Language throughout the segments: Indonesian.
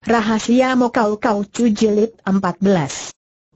Rahasia Mokau Kau Cu Jilid 14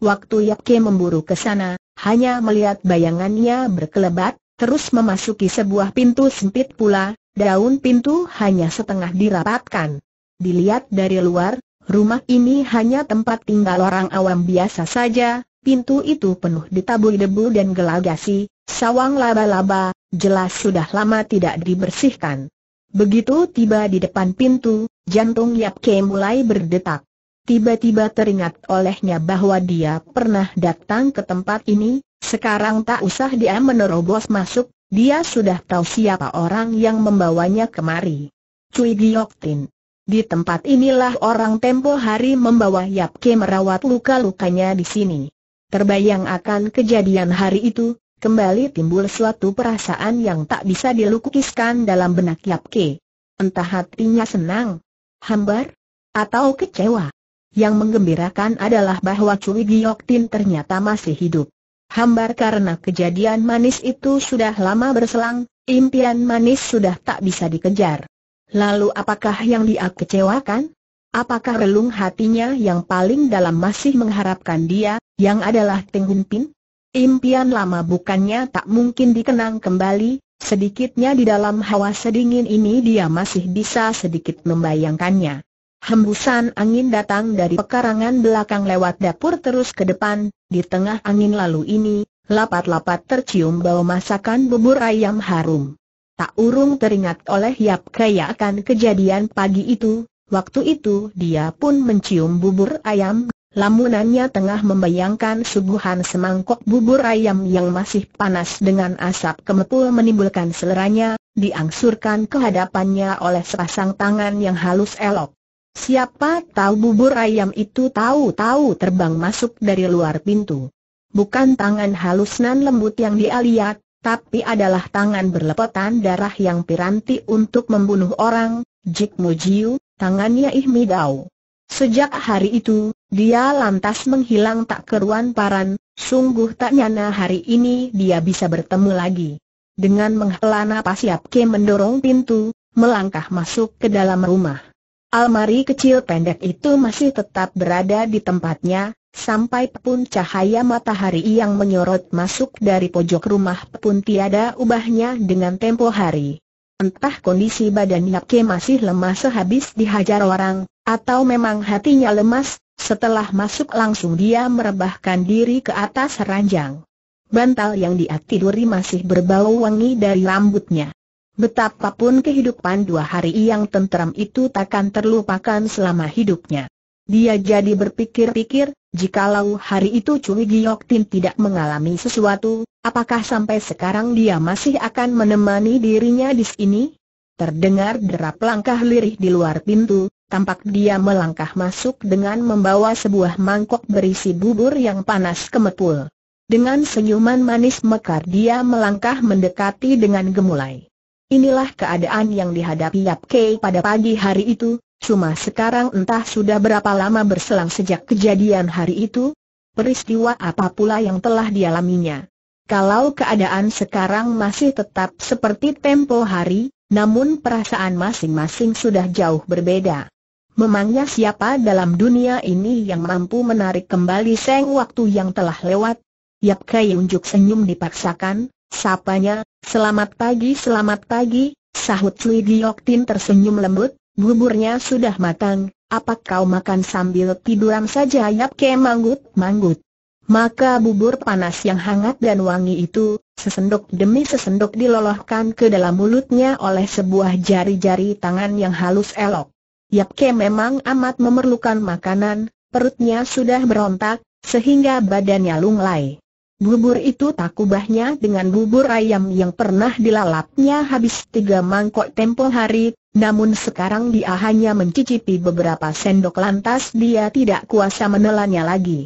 Waktu Yapke memburu ke sana, hanya melihat bayangannya berkelebat, terus memasuki sebuah pintu sempit pula, daun pintu hanya setengah dirapatkan. Dilihat dari luar, rumah ini hanya tempat tinggal orang awam biasa saja, pintu itu penuh ditabui debu dan gelagasi, sawang laba-laba, jelas sudah lama tidak dibersihkan. Begitu tiba di depan pintu, jantung Yap Ke mulai berdetak. Tiba-tiba teringat olehnya bahwa dia pernah datang ke tempat ini, sekarang tak usah dia menerobos masuk, dia sudah tahu siapa orang yang membawanya kemari. Cui Tin. Di tempat inilah orang tempo hari membawa Yap Yapke merawat luka-lukanya di sini. Terbayang akan kejadian hari itu, kembali timbul suatu perasaan yang tak bisa dilukiskan dalam benak Yap Ke. Entah hatinya senang, hambar, atau kecewa. Yang menggembirakan adalah bahwa Cui Giok Tin ternyata masih hidup. Hambar karena kejadian manis itu sudah lama berselang, impian manis sudah tak bisa dikejar. Lalu apakah yang dia kecewakan? Apakah relung hatinya yang paling dalam masih mengharapkan dia, yang adalah Teng Pin? Impian lama bukannya tak mungkin dikenang kembali, sedikitnya di dalam hawa sedingin ini dia masih bisa sedikit membayangkannya. Hembusan angin datang dari pekarangan belakang lewat dapur terus ke depan, di tengah angin lalu ini, lapat-lapat tercium bau masakan bubur ayam harum. Tak urung teringat oleh Yap Kaya akan kejadian pagi itu, waktu itu dia pun mencium bubur ayam Lamunannya tengah membayangkan suguhan semangkok bubur ayam yang masih panas dengan asap kemepul menimbulkan seleranya, diangsurkan kehadapannya oleh sepasang tangan yang halus elok. Siapa tahu bubur ayam itu tahu-tahu terbang masuk dari luar pintu. Bukan tangan halus nan lembut yang dia lihat, tapi adalah tangan berlepotan darah yang piranti untuk membunuh orang, Jik Mujiu, tangannya Ihmi Dao. Sejak hari itu, dia lantas menghilang tak keruan paran, sungguh tak nyana hari ini dia bisa bertemu lagi. Dengan menghela napas Yap Ke mendorong pintu, melangkah masuk ke dalam rumah. Almari kecil pendek itu masih tetap berada di tempatnya, Sampai pun cahaya matahari yang menyorot masuk dari pojok rumah pun tiada ubahnya dengan tempo hari. Entah kondisi badan Yap Ke masih lemah sehabis dihajar orang, atau memang hatinya lemas, setelah masuk langsung dia merebahkan diri ke atas ranjang. Bantal yang dia tiduri masih berbau wangi dari rambutnya. Betapapun kehidupan dua hari yang tenteram itu takkan terlupakan selama hidupnya. Dia jadi berpikir-pikir, jikalau hari itu Cui Giok Tin tidak mengalami sesuatu, apakah sampai sekarang dia masih akan menemani dirinya di sini? Terdengar derap langkah lirih di luar pintu, tampak dia melangkah masuk dengan membawa sebuah mangkok berisi bubur yang panas kemepul. Dengan senyuman manis mekar dia melangkah mendekati dengan gemulai. Inilah keadaan yang dihadapi Yap Kei pada pagi hari itu, cuma sekarang entah sudah berapa lama berselang sejak kejadian hari itu, peristiwa apa pula yang telah dialaminya. Kalau keadaan sekarang masih tetap seperti tempo hari, namun perasaan masing-masing sudah jauh berbeda. Memangnya siapa dalam dunia ini yang mampu menarik kembali seng waktu yang telah lewat? Yap Kai unjuk senyum dipaksakan, sapanya, selamat pagi selamat pagi, sahut Sui tin tersenyum lembut, buburnya sudah matang, apa kau makan sambil tiduran saja Yap Kai manggut-manggut. Maka bubur panas yang hangat dan wangi itu, sesendok demi sesendok dilolohkan ke dalam mulutnya oleh sebuah jari-jari tangan yang halus elok. Yap Ke memang amat memerlukan makanan, perutnya sudah berontak, sehingga badannya lunglai. Bubur itu tak kubahnya dengan bubur ayam yang pernah dilalapnya habis tiga mangkok tempo hari, namun sekarang dia hanya mencicipi beberapa sendok lantas dia tidak kuasa menelannya lagi.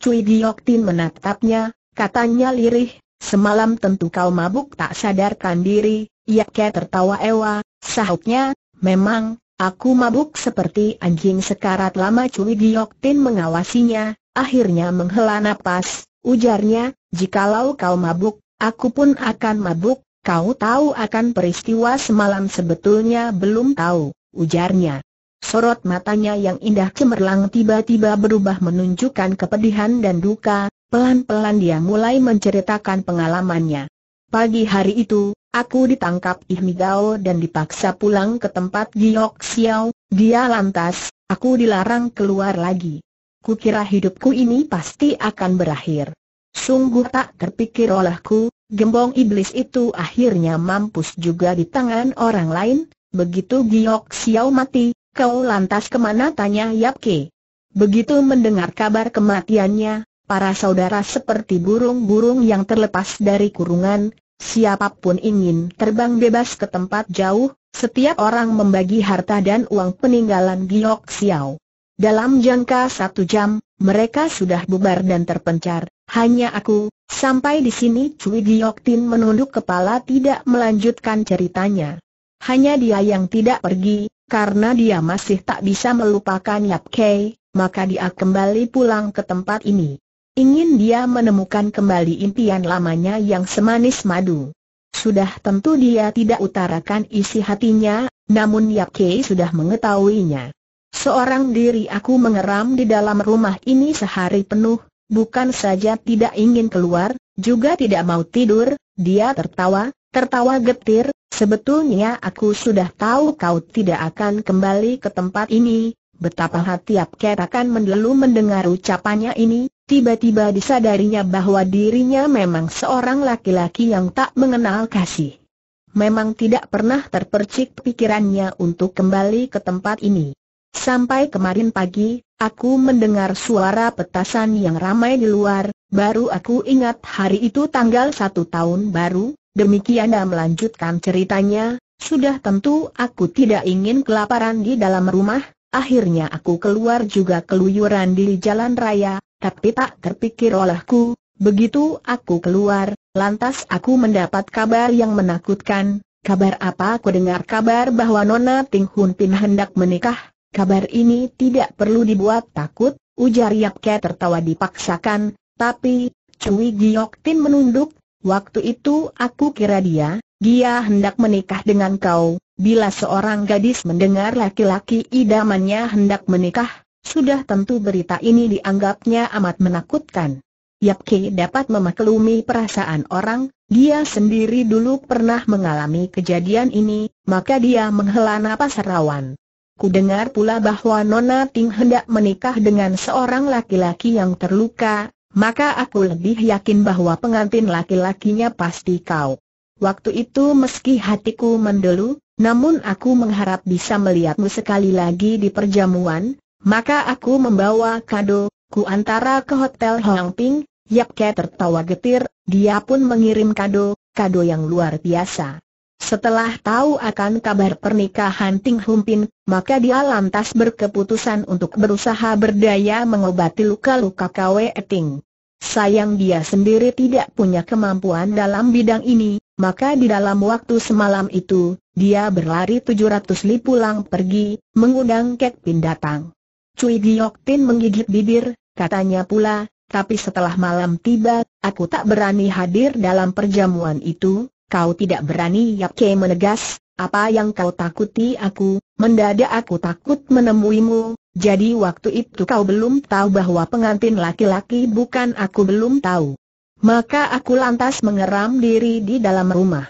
Cui Gioktin menatapnya, katanya lirih, semalam tentu kau mabuk tak sadarkan diri, Yap Ke tertawa ewa, sahutnya, memang, Aku mabuk seperti anjing sekarat lama Cui Giok Tin mengawasinya, akhirnya menghela napas, ujarnya, jikalau kau mabuk, aku pun akan mabuk, kau tahu akan peristiwa semalam sebetulnya belum tahu, ujarnya. Sorot matanya yang indah cemerlang tiba-tiba berubah menunjukkan kepedihan dan duka, pelan-pelan dia mulai menceritakan pengalamannya. Pagi hari itu, Aku ditangkap Ihmigao dan dipaksa pulang ke tempat Giok Xiao, dia lantas, aku dilarang keluar lagi. Kukira hidupku ini pasti akan berakhir. Sungguh tak terpikir olehku, gembong iblis itu akhirnya mampus juga di tangan orang lain, begitu Giok Xiao mati, kau lantas kemana tanya Yap Ke. Begitu mendengar kabar kematiannya, Para saudara seperti burung-burung yang terlepas dari kurungan, Siapapun ingin terbang bebas ke tempat jauh, setiap orang membagi harta dan uang peninggalan Giok Xiao. Dalam jangka satu jam, mereka sudah bubar dan terpencar, hanya aku, sampai di sini Cui Giok Tin menunduk kepala tidak melanjutkan ceritanya. Hanya dia yang tidak pergi, karena dia masih tak bisa melupakan Yap Kei, maka dia kembali pulang ke tempat ini. Ingin dia menemukan kembali impian lamanya yang semanis madu. Sudah tentu dia tidak utarakan isi hatinya, namun Yap Kei sudah mengetahuinya. Seorang diri aku mengeram di dalam rumah ini sehari penuh, bukan saja tidak ingin keluar, juga tidak mau tidur, dia tertawa, tertawa getir, sebetulnya aku sudah tahu kau tidak akan kembali ke tempat ini, Betapa hati Apker akan mendelu mendengar ucapannya ini, tiba-tiba disadarinya bahwa dirinya memang seorang laki-laki yang tak mengenal kasih. Memang tidak pernah terpercik pikirannya untuk kembali ke tempat ini. Sampai kemarin pagi, aku mendengar suara petasan yang ramai di luar, baru aku ingat hari itu tanggal satu tahun baru, demikian dan melanjutkan ceritanya, sudah tentu aku tidak ingin kelaparan di dalam rumah, Akhirnya aku keluar juga keluyuran di jalan raya, tapi tak terpikir olehku, begitu aku keluar, lantas aku mendapat kabar yang menakutkan, kabar apa aku dengar kabar bahwa Nona Ting Hun Pin hendak menikah, kabar ini tidak perlu dibuat takut, ujar Yap Ke tertawa dipaksakan, tapi, Cui Giok Tin menunduk, waktu itu aku kira dia, dia hendak menikah dengan kau, bila seorang gadis mendengar laki-laki idamannya hendak menikah, sudah tentu berita ini dianggapnya amat menakutkan. Yap Ki dapat memaklumi perasaan orang, dia sendiri dulu pernah mengalami kejadian ini, maka dia menghela napas rawan. Ku dengar pula bahwa Nona Ting hendak menikah dengan seorang laki-laki yang terluka, maka aku lebih yakin bahwa pengantin laki-lakinya pasti kau. Waktu itu meski hatiku mendelu, namun aku mengharap bisa melihatmu sekali lagi di perjamuan, maka aku membawa kado, ku antara ke Hotel Hong Ping, Ke tertawa getir, dia pun mengirim kado, kado yang luar biasa. Setelah tahu akan kabar pernikahan Ting Humpin, maka dia lantas berkeputusan untuk berusaha berdaya mengobati luka-luka Kwe Ting. Sayang dia sendiri tidak punya kemampuan dalam bidang ini, maka di dalam waktu semalam itu, dia berlari 700 li pulang pergi, mengundang Kek Pin datang. Cui Giok Tin menggigit bibir, katanya pula, tapi setelah malam tiba, aku tak berani hadir dalam perjamuan itu, kau tidak berani Yap Ke menegas, apa yang kau takuti aku, mendadak aku takut menemuimu, jadi waktu itu kau belum tahu bahwa pengantin laki-laki bukan aku belum tahu. Maka aku lantas mengeram diri di dalam rumah.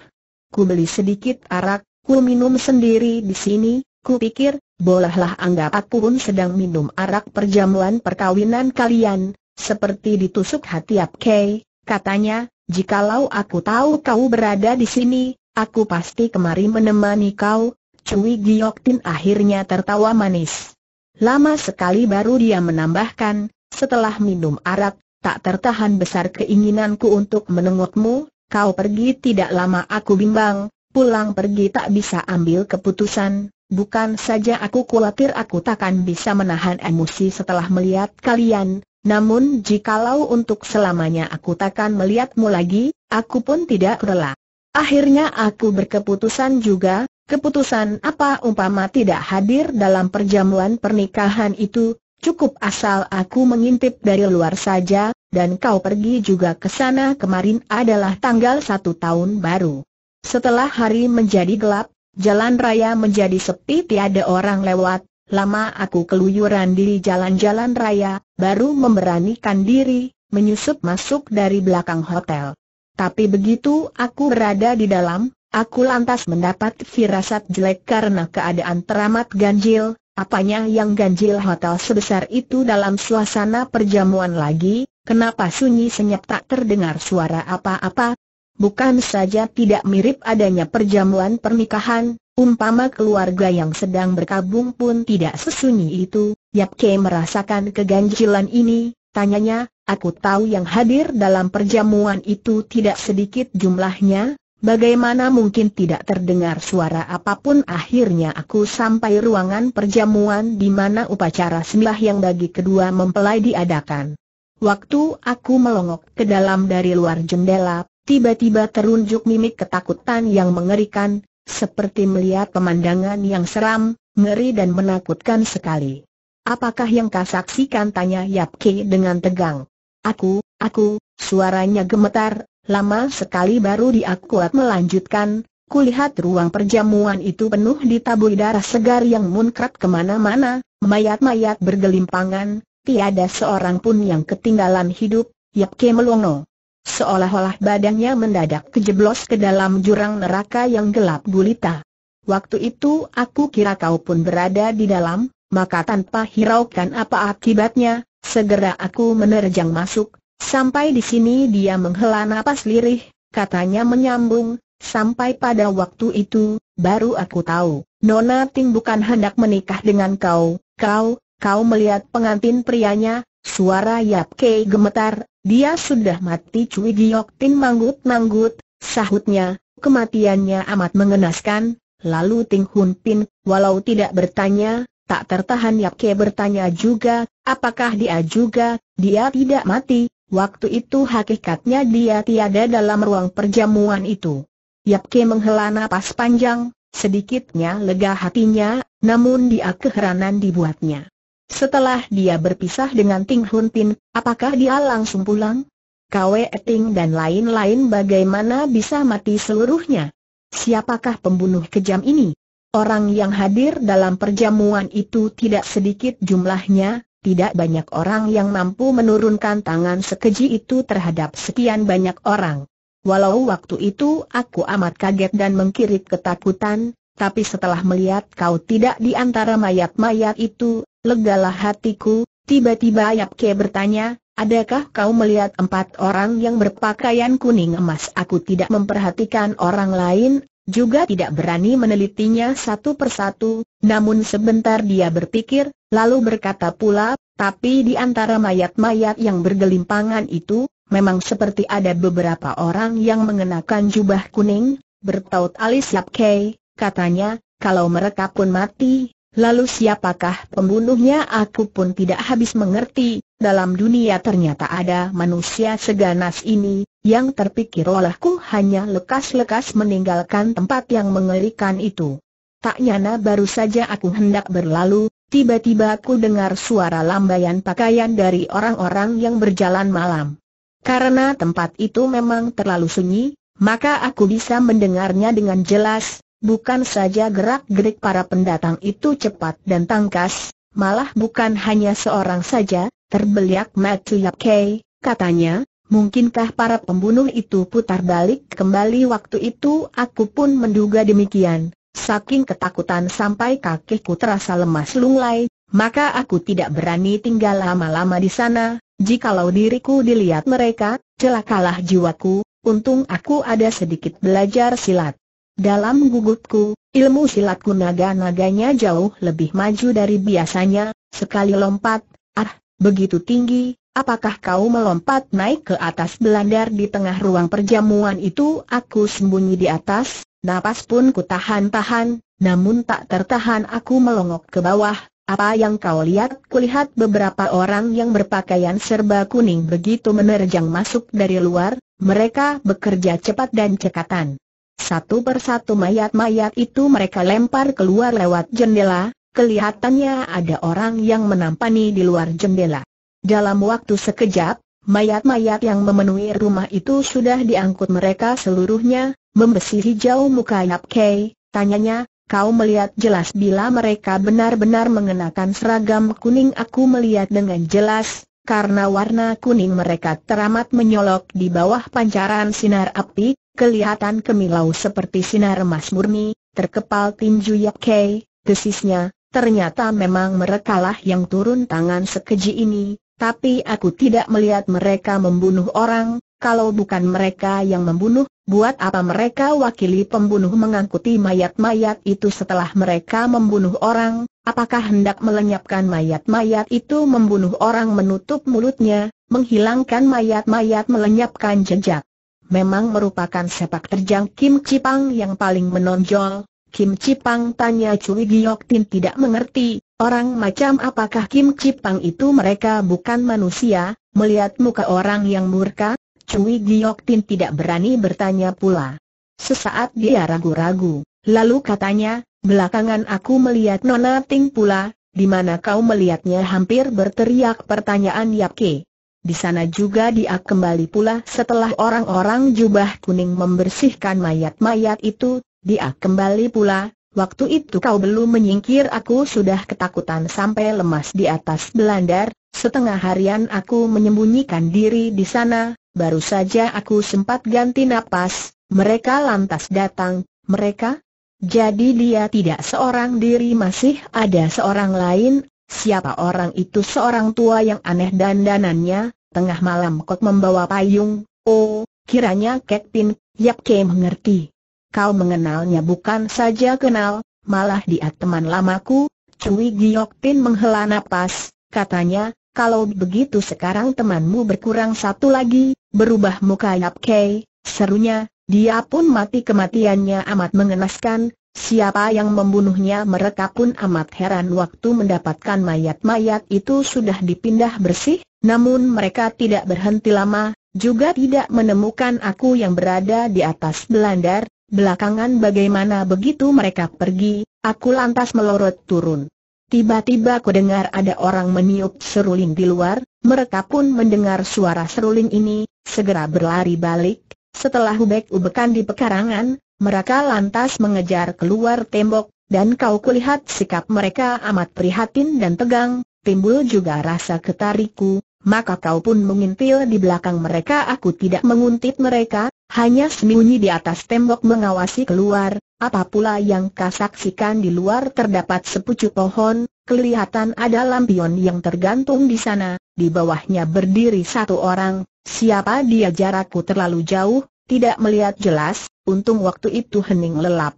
Ku beli sedikit arak, ku minum sendiri di sini, ku pikir, bolehlah anggap aku pun sedang minum arak perjamuan perkawinan kalian, seperti ditusuk hati apkei, katanya, jikalau aku tahu kau berada di sini, aku pasti kemari menemani kau, Cui giyoktin akhirnya tertawa manis. Lama sekali baru dia menambahkan, setelah minum arak, tak tertahan besar keinginanku untuk menengokmu, kau pergi tidak lama aku bimbang, pulang pergi tak bisa ambil keputusan, bukan saja aku khawatir aku takkan bisa menahan emosi setelah melihat kalian, namun jikalau untuk selamanya aku takkan melihatmu lagi, aku pun tidak rela. Akhirnya aku berkeputusan juga, Keputusan apa umpama tidak hadir dalam perjamuan pernikahan itu, cukup asal aku mengintip dari luar saja, dan kau pergi juga ke sana kemarin adalah tanggal satu tahun baru. Setelah hari menjadi gelap, jalan raya menjadi sepi tiada orang lewat, lama aku keluyuran di jalan-jalan raya, baru memberanikan diri, menyusup masuk dari belakang hotel. Tapi begitu aku berada di dalam, Aku lantas mendapat firasat jelek karena keadaan teramat ganjil, apanya yang ganjil hotel sebesar itu dalam suasana perjamuan lagi, kenapa sunyi senyap tak terdengar suara apa-apa? Bukan saja tidak mirip adanya perjamuan pernikahan, Umpama keluarga yang sedang berkabung pun tidak sesunyi itu, Yap Ke merasakan keganjilan ini, tanyanya, aku tahu yang hadir dalam perjamuan itu tidak sedikit jumlahnya, Bagaimana mungkin tidak terdengar suara apapun akhirnya aku sampai ruangan perjamuan di mana upacara sembah yang bagi kedua mempelai diadakan. Waktu aku melongok ke dalam dari luar jendela, tiba-tiba terunjuk mimik ketakutan yang mengerikan, seperti melihat pemandangan yang seram, ngeri dan menakutkan sekali. Apakah yang kau saksikan tanya Yapke dengan tegang. Aku, aku, suaranya gemetar, Lama sekali baru dia kuat melanjutkan, kulihat ruang perjamuan itu penuh ditaburi darah segar yang munkrat kemana-mana, mayat-mayat bergelimpangan, tiada seorang pun yang ketinggalan hidup, Yapke melongo. Seolah-olah badannya mendadak kejeblos ke dalam jurang neraka yang gelap gulita. Waktu itu aku kira kau pun berada di dalam, maka tanpa hiraukan apa akibatnya, segera aku menerjang masuk, Sampai di sini dia menghela napas lirih, katanya menyambung, sampai pada waktu itu, baru aku tahu, Nona Ting bukan hendak menikah dengan kau, kau, kau melihat pengantin prianya, suara Yap Kei gemetar, dia sudah mati Cui Giok Tin manggut-manggut, sahutnya, kematiannya amat mengenaskan, lalu Ting Hun Pin, walau tidak bertanya, tak tertahan Yap Kei bertanya juga, apakah dia juga, dia tidak mati, Waktu itu hakikatnya dia tiada dalam ruang perjamuan itu. Yap Yapke menghela nafas panjang, sedikitnya lega hatinya, namun dia keheranan dibuatnya. Setelah dia berpisah dengan Ting Hun Tin, apakah dia langsung pulang? Kwe Ting dan lain-lain bagaimana bisa mati seluruhnya? Siapakah pembunuh kejam ini? Orang yang hadir dalam perjamuan itu tidak sedikit jumlahnya, tidak banyak orang yang mampu menurunkan tangan sekeji itu terhadap sekian banyak orang. Walau waktu itu aku amat kaget dan mengkirit ketakutan, tapi setelah melihat kau tidak di antara mayat-mayat itu, legalah hatiku, tiba-tiba Yapke bertanya, adakah kau melihat empat orang yang berpakaian kuning emas? Aku tidak memperhatikan orang lain, juga tidak berani menelitinya satu persatu, namun sebentar dia berpikir, Lalu berkata pula, tapi di antara mayat-mayat yang bergelimpangan itu, memang seperti ada beberapa orang yang mengenakan jubah kuning, bertaut alis Kei, katanya, kalau mereka pun mati, lalu siapakah pembunuhnya aku pun tidak habis mengerti, dalam dunia ternyata ada manusia seganas ini, yang terpikir olehku hanya lekas-lekas meninggalkan tempat yang mengerikan itu. Tak nyana baru saja aku hendak berlalu, tiba-tiba aku dengar suara lambaian pakaian dari orang-orang yang berjalan malam. Karena tempat itu memang terlalu sunyi, maka aku bisa mendengarnya dengan jelas, bukan saja gerak-gerik para pendatang itu cepat dan tangkas, malah bukan hanya seorang saja, terbeliak Matuyap Kei, katanya, mungkinkah para pembunuh itu putar balik kembali waktu itu aku pun menduga demikian. Saking ketakutan sampai kakiku terasa lemas lunglai, maka aku tidak berani tinggal lama-lama di sana, jikalau diriku dilihat mereka, celakalah jiwaku, untung aku ada sedikit belajar silat. Dalam gugutku, ilmu silatku naga-naganya jauh lebih maju dari biasanya, sekali lompat, ah, begitu tinggi, apakah kau melompat naik ke atas belandar di tengah ruang perjamuan itu aku sembunyi di atas, Napas pun ku tahan-tahan, namun tak tertahan aku melongok ke bawah. Apa yang kau lihat? Kulihat beberapa orang yang berpakaian serba kuning begitu menerjang masuk dari luar, mereka bekerja cepat dan cekatan. Satu persatu mayat-mayat itu mereka lempar keluar lewat jendela, kelihatannya ada orang yang menampani di luar jendela. Dalam waktu sekejap, Mayat-mayat yang memenuhi rumah itu sudah diangkut mereka seluruhnya, membesi hijau muka Yap Kei, tanyanya, kau melihat jelas bila mereka benar-benar mengenakan seragam kuning aku melihat dengan jelas, karena warna kuning mereka teramat menyolok di bawah pancaran sinar api, kelihatan kemilau seperti sinar emas murni, terkepal tinju Yap Kei, desisnya, ternyata memang merekalah yang turun tangan sekeji ini, tapi aku tidak melihat mereka membunuh orang, kalau bukan mereka yang membunuh, buat apa mereka wakili pembunuh mengangkuti mayat-mayat itu setelah mereka membunuh orang, apakah hendak melenyapkan mayat-mayat itu membunuh orang menutup mulutnya, menghilangkan mayat-mayat melenyapkan jejak. Memang merupakan sepak terjang Kim Cipang yang paling menonjol, Kim Cipang tanya Cui Giok Tin tidak mengerti, Orang macam apakah Kim Cipang itu mereka bukan manusia, melihat muka orang yang murka, Cui Giok Tin tidak berani bertanya pula. Sesaat dia ragu-ragu, lalu katanya, belakangan aku melihat Nona Ting pula, di mana kau melihatnya hampir berteriak pertanyaan Yap Ke. Di sana juga dia kembali pula setelah orang-orang jubah kuning membersihkan mayat-mayat itu, dia kembali pula, Waktu itu kau belum menyingkir aku sudah ketakutan sampai lemas di atas belandar, setengah harian aku menyembunyikan diri di sana, baru saja aku sempat ganti napas, mereka lantas datang, mereka? Jadi dia tidak seorang diri masih ada seorang lain, siapa orang itu seorang tua yang aneh dan dandanannya, tengah malam kok membawa payung, oh, kiranya Kek Pin, Yap Ke mengerti kau mengenalnya bukan saja kenal, malah dia teman lamaku, Cui Giok Tin menghela nafas. katanya, kalau begitu sekarang temanmu berkurang satu lagi, berubah muka Yap Kei, serunya, dia pun mati kematiannya amat mengenaskan, siapa yang membunuhnya mereka pun amat heran waktu mendapatkan mayat-mayat itu sudah dipindah bersih, namun mereka tidak berhenti lama, juga tidak menemukan aku yang berada di atas belandar, Belakangan bagaimana begitu mereka pergi, aku lantas melorot turun. Tiba-tiba ku dengar ada orang meniup seruling di luar, mereka pun mendengar suara seruling ini, segera berlari balik. Setelah ubek-ubekan di pekarangan, mereka lantas mengejar keluar tembok, dan kau kulihat sikap mereka amat prihatin dan tegang, timbul juga rasa ketariku, maka kau pun mengintil di belakang mereka. Aku tidak menguntit mereka, hanya sembunyi di atas tembok mengawasi keluar. Apa pula yang kau saksikan di luar terdapat sepucuk pohon, kelihatan ada lampion yang tergantung di sana, di bawahnya berdiri satu orang, siapa dia jarakku terlalu jauh, tidak melihat jelas, untung waktu itu hening lelap,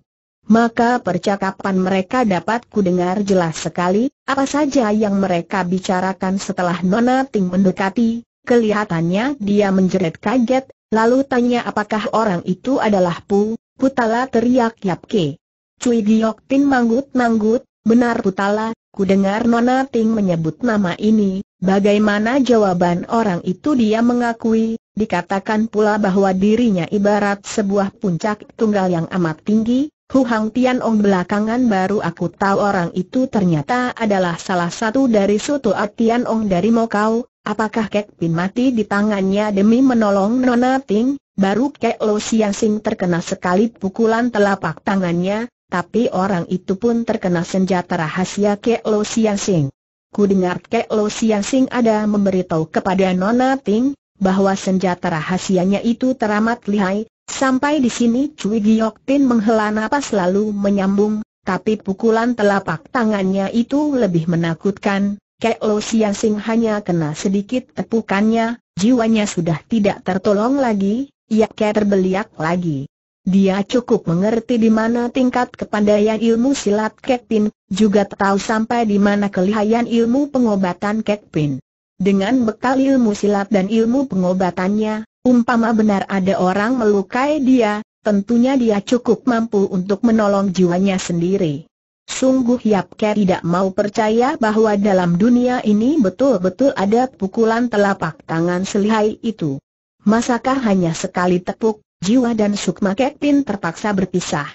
maka percakapan mereka dapat kudengar jelas sekali, apa saja yang mereka bicarakan setelah Nona Ting mendekati, kelihatannya dia menjerit kaget, lalu tanya apakah orang itu adalah Pu, Putala teriak Yap Ke. Cui Giok Tin manggut-manggut, benar Putala, ku dengar Nona Ting menyebut nama ini, bagaimana jawaban orang itu dia mengakui, dikatakan pula bahwa dirinya ibarat sebuah puncak tunggal yang amat tinggi, Hu Hang Tian Ong belakangan baru aku tahu orang itu ternyata adalah salah satu dari Soto Tian Ong dari Mokau, apakah Kek Pin mati di tangannya demi menolong Nona Ting, baru Kek Lo Siang Sing terkena sekali pukulan telapak tangannya, tapi orang itu pun terkena senjata rahasia Kek Lo Siang Sing. Ku dengar Kek Lo Siang Sing ada memberitahu kepada Nona Ting, bahwa senjata rahasianya itu teramat lihai, Sampai di sini Cui Giok Tin menghela napas lalu menyambung, tapi pukulan telapak tangannya itu lebih menakutkan, Kek Lo Siang Sing hanya kena sedikit tepukannya, jiwanya sudah tidak tertolong lagi, ia terbeliak lagi. Dia cukup mengerti di mana tingkat kepandaian ilmu silat Pin, juga tahu sampai di mana kelihayan ilmu pengobatan Pin. Dengan bekal ilmu silat dan ilmu pengobatannya, Umpama benar ada orang melukai dia, tentunya dia cukup mampu untuk menolong jiwanya sendiri. Sungguh Yap Ke tidak mau percaya bahwa dalam dunia ini betul-betul ada pukulan telapak tangan selihai itu. Masakah hanya sekali tepuk, jiwa dan sukma Kepin terpaksa berpisah.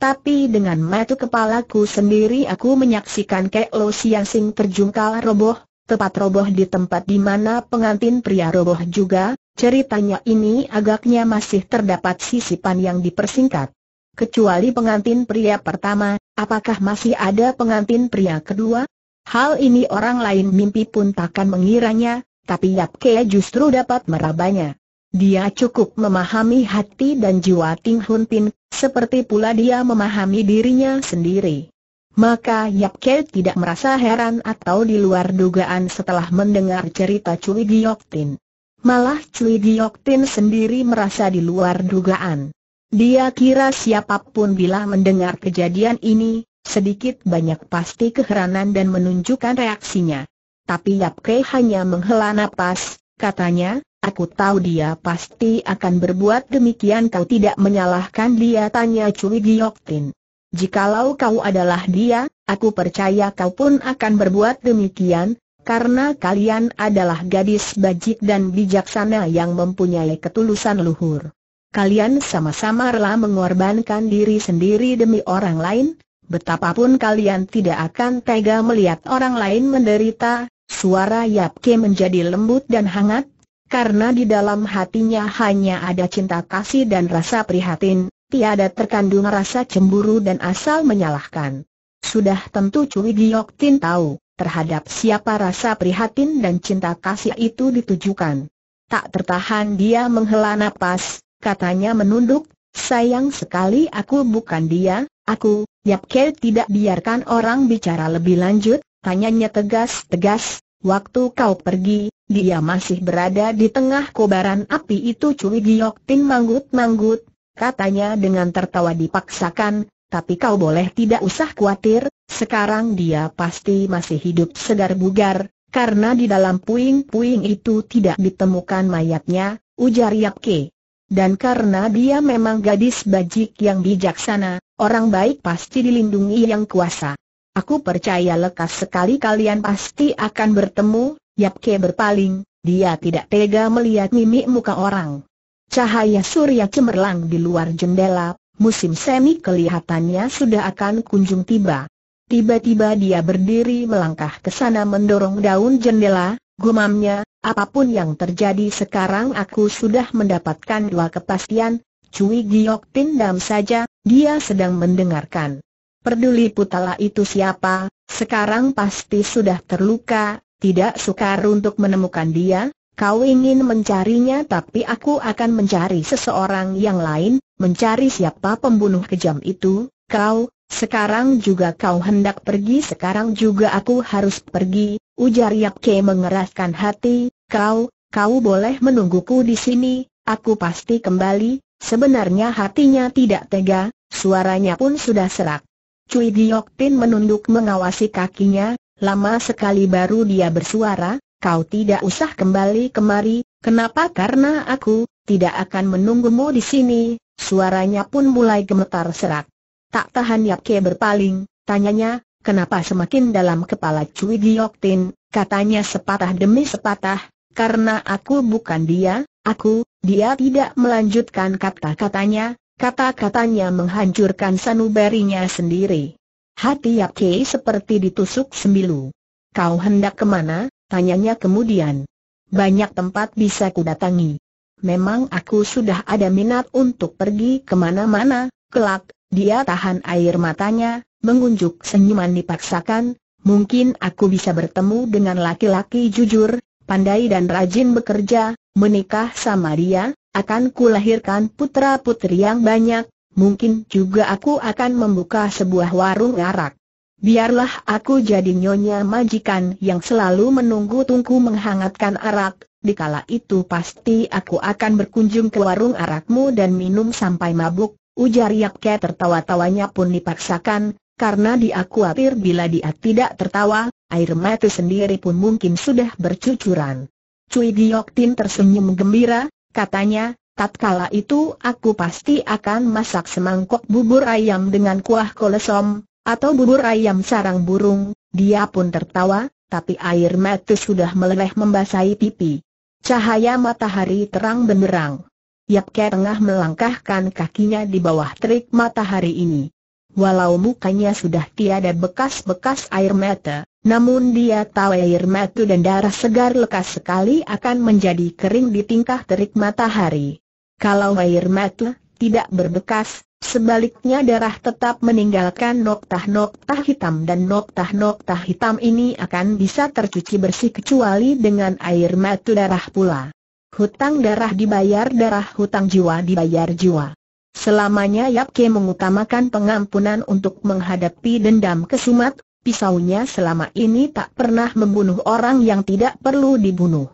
Tapi dengan mata kepalaku sendiri aku menyaksikan Kek Lo Siang Sing terjungkal roboh, tepat roboh di tempat di mana pengantin pria roboh juga, ceritanya ini agaknya masih terdapat sisipan yang dipersingkat. Kecuali pengantin pria pertama, apakah masih ada pengantin pria kedua? Hal ini orang lain mimpi pun takkan mengiranya, tapi Yap Kea justru dapat merabanya. Dia cukup memahami hati dan jiwa Ting Hun Pin, seperti pula dia memahami dirinya sendiri. Maka Yap Ke tidak merasa heran atau di luar dugaan setelah mendengar cerita Cui Giok Tin. Malah Cui Giok Tin sendiri merasa di luar dugaan. Dia kira siapapun bila mendengar kejadian ini, sedikit banyak pasti keheranan dan menunjukkan reaksinya. Tapi Yap Ke hanya menghela nafas, katanya, aku tahu dia pasti akan berbuat demikian kau tidak menyalahkan dia tanya Cui Giok Tin. Jikalau kau adalah dia, aku percaya kau pun akan berbuat demikian, karena kalian adalah gadis bajik dan bijaksana yang mempunyai ketulusan luhur. Kalian sama-sama rela mengorbankan diri sendiri demi orang lain, betapapun kalian tidak akan tega melihat orang lain menderita, suara Yap Ke menjadi lembut dan hangat, karena di dalam hatinya hanya ada cinta kasih dan rasa prihatin, tiada terkandung rasa cemburu dan asal menyalahkan. Sudah tentu Cui Giok Tin tahu, terhadap siapa rasa prihatin dan cinta kasih itu ditujukan. Tak tertahan dia menghela nafas, katanya menunduk, sayang sekali aku bukan dia, aku, Yap Kel tidak biarkan orang bicara lebih lanjut, tanyanya tegas-tegas, waktu kau pergi, dia masih berada di tengah kobaran api itu Cui Giok Tin manggut-manggut, katanya dengan tertawa dipaksakan, tapi kau boleh tidak usah khawatir, sekarang dia pasti masih hidup segar bugar, karena di dalam puing-puing itu tidak ditemukan mayatnya, ujar Yapke. Dan karena dia memang gadis bajik yang bijaksana, orang baik pasti dilindungi yang kuasa. Aku percaya lekas sekali kalian pasti akan bertemu, Yapke berpaling, dia tidak tega melihat mimik muka orang. Cahaya surya cemerlang di luar jendela, musim semi kelihatannya sudah akan kunjung tiba. Tiba-tiba dia berdiri melangkah ke sana mendorong daun jendela, gumamnya, apapun yang terjadi sekarang aku sudah mendapatkan dua kepastian, Cui Giok pindam saja, dia sedang mendengarkan. Perduli putala itu siapa, sekarang pasti sudah terluka, tidak sukar untuk menemukan dia, Kau ingin mencarinya tapi aku akan mencari seseorang yang lain, mencari siapa pembunuh kejam itu, kau, sekarang juga kau hendak pergi sekarang juga aku harus pergi, ujar Yap Ke mengeraskan hati, kau, kau boleh menungguku di sini, aku pasti kembali, sebenarnya hatinya tidak tega, suaranya pun sudah serak. Cui Giok Tin menunduk mengawasi kakinya, lama sekali baru dia bersuara, kau tidak usah kembali kemari, kenapa karena aku, tidak akan menunggumu di sini, suaranya pun mulai gemetar serak. Tak tahan Yapke berpaling, tanyanya, kenapa semakin dalam kepala Cui Dioktin? katanya sepatah demi sepatah, karena aku bukan dia, aku, dia tidak melanjutkan kata-katanya, kata-katanya menghancurkan sanubarinya sendiri. Hati Yapke seperti ditusuk sembilu. Kau hendak kemana, Tanyanya kemudian. Banyak tempat bisa ku datangi. Memang aku sudah ada minat untuk pergi kemana-mana, kelak, dia tahan air matanya, mengunjuk senyuman dipaksakan, mungkin aku bisa bertemu dengan laki-laki jujur, pandai dan rajin bekerja, menikah sama dia, akan kulahirkan putra-putri yang banyak, mungkin juga aku akan membuka sebuah warung arak biarlah aku jadi nyonya majikan yang selalu menunggu tungku menghangatkan arak, dikala itu pasti aku akan berkunjung ke warung arakmu dan minum sampai mabuk, ujar Yakke tertawa-tawanya pun dipaksakan, karena dia khawatir bila dia tidak tertawa, air mata sendiri pun mungkin sudah bercucuran. Cui Giyoktin tersenyum gembira, katanya, tatkala itu aku pasti akan masak semangkok bubur ayam dengan kuah kolesom, atau bubur ayam sarang burung, dia pun tertawa, tapi air mata sudah meleleh membasahi pipi. Cahaya matahari terang benderang. Yap Ke tengah melangkahkan kakinya di bawah terik matahari ini. Walau mukanya sudah tiada bekas-bekas air mata, namun dia tahu air mata dan darah segar lekas sekali akan menjadi kering di tingkah terik matahari. Kalau air mata tidak berbekas, Sebaliknya darah tetap meninggalkan noktah-noktah hitam dan noktah-noktah hitam ini akan bisa tercuci bersih kecuali dengan air mata darah pula. Hutang darah dibayar darah hutang jiwa dibayar jiwa. Selamanya Yap Ke mengutamakan pengampunan untuk menghadapi dendam kesumat, pisaunya selama ini tak pernah membunuh orang yang tidak perlu dibunuh.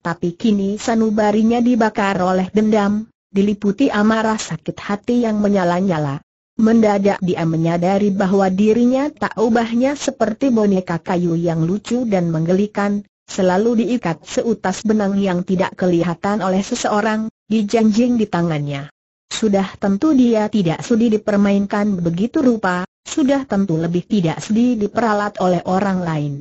Tapi kini sanubarinya dibakar oleh dendam, diliputi amarah sakit hati yang menyala-nyala. Mendadak dia menyadari bahwa dirinya tak ubahnya seperti boneka kayu yang lucu dan menggelikan, selalu diikat seutas benang yang tidak kelihatan oleh seseorang, dijanjing di tangannya. Sudah tentu dia tidak sudi dipermainkan begitu rupa, sudah tentu lebih tidak sudi diperalat oleh orang lain.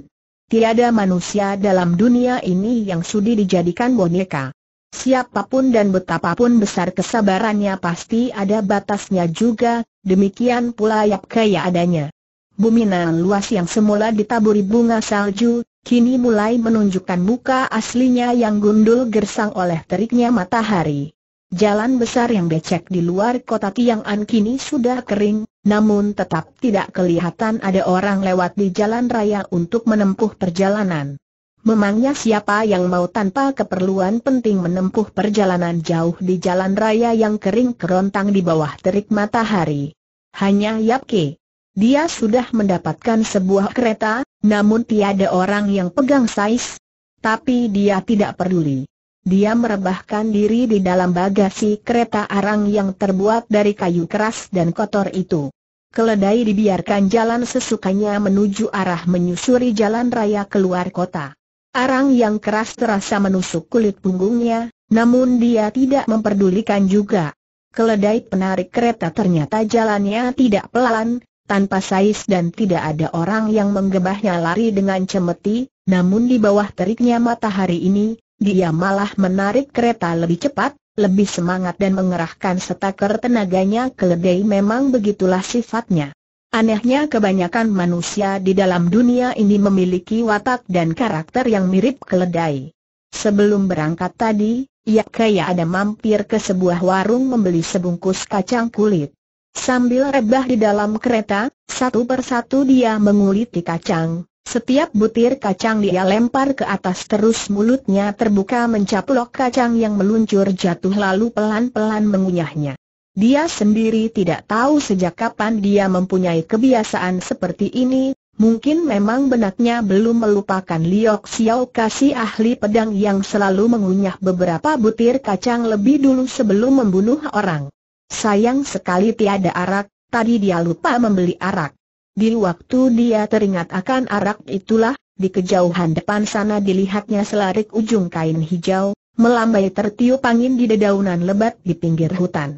Tiada manusia dalam dunia ini yang sudi dijadikan boneka. Siapapun dan betapapun besar kesabarannya pasti ada batasnya juga, demikian pula Yap Kaya adanya. Bumi nan luas yang semula ditaburi bunga salju, kini mulai menunjukkan muka aslinya yang gundul gersang oleh teriknya matahari. Jalan besar yang becek di luar kota Tiang An kini sudah kering, namun tetap tidak kelihatan ada orang lewat di jalan raya untuk menempuh perjalanan. Memangnya siapa yang mau tanpa keperluan penting menempuh perjalanan jauh di jalan raya yang kering kerontang di bawah terik matahari? Hanya Yapke. Dia sudah mendapatkan sebuah kereta, namun tiada orang yang pegang sais. Tapi dia tidak peduli. Dia merebahkan diri di dalam bagasi kereta arang yang terbuat dari kayu keras dan kotor itu. Keledai dibiarkan jalan sesukanya menuju arah menyusuri jalan raya keluar kota. Arang yang keras terasa menusuk kulit punggungnya, namun dia tidak memperdulikan juga. Keledai penarik kereta ternyata jalannya tidak pelan, tanpa sais dan tidak ada orang yang menggebahnya lari dengan cemeti, namun di bawah teriknya matahari ini, dia malah menarik kereta lebih cepat, lebih semangat dan mengerahkan setaker tenaganya keledai memang begitulah sifatnya. Anehnya kebanyakan manusia di dalam dunia ini memiliki watak dan karakter yang mirip keledai. Sebelum berangkat tadi, ia kaya ada mampir ke sebuah warung membeli sebungkus kacang kulit. Sambil rebah di dalam kereta, satu persatu dia menguliti kacang, setiap butir kacang dia lempar ke atas terus mulutnya terbuka mencaplok kacang yang meluncur jatuh lalu pelan-pelan mengunyahnya. Dia sendiri tidak tahu sejak kapan dia mempunyai kebiasaan seperti ini, mungkin memang benaknya belum melupakan Liok Xiao Kasi ahli pedang yang selalu mengunyah beberapa butir kacang lebih dulu sebelum membunuh orang. Sayang sekali tiada arak, tadi dia lupa membeli arak. Di waktu dia teringat akan arak itulah, di kejauhan depan sana dilihatnya selarik ujung kain hijau, melambai tertiup angin di dedaunan lebat di pinggir hutan.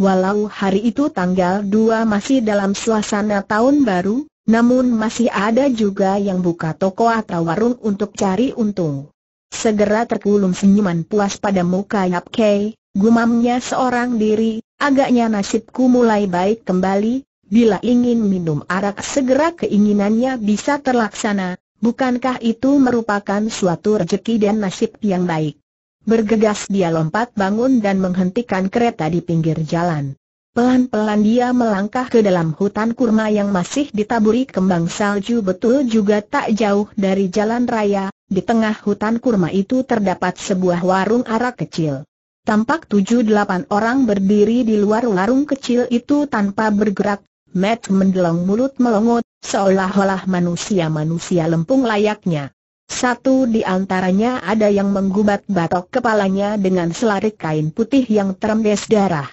Walau hari itu tanggal 2 masih dalam suasana tahun baru, namun masih ada juga yang buka toko atau warung untuk cari untung. Segera terkulum senyuman puas pada muka Yap Kei, gumamnya seorang diri, agaknya nasibku mulai baik kembali, bila ingin minum arak segera keinginannya bisa terlaksana, bukankah itu merupakan suatu rejeki dan nasib yang baik. Bergegas dia lompat bangun dan menghentikan kereta di pinggir jalan. Pelan-pelan dia melangkah ke dalam hutan kurma yang masih ditaburi kembang salju betul juga tak jauh dari jalan raya, di tengah hutan kurma itu terdapat sebuah warung arak kecil. Tampak tujuh delapan orang berdiri di luar warung kecil itu tanpa bergerak, Matt mendelong mulut melongot, seolah-olah manusia-manusia lempung layaknya. Satu di antaranya ada yang menggubat batok kepalanya dengan selarik kain putih yang terembes darah.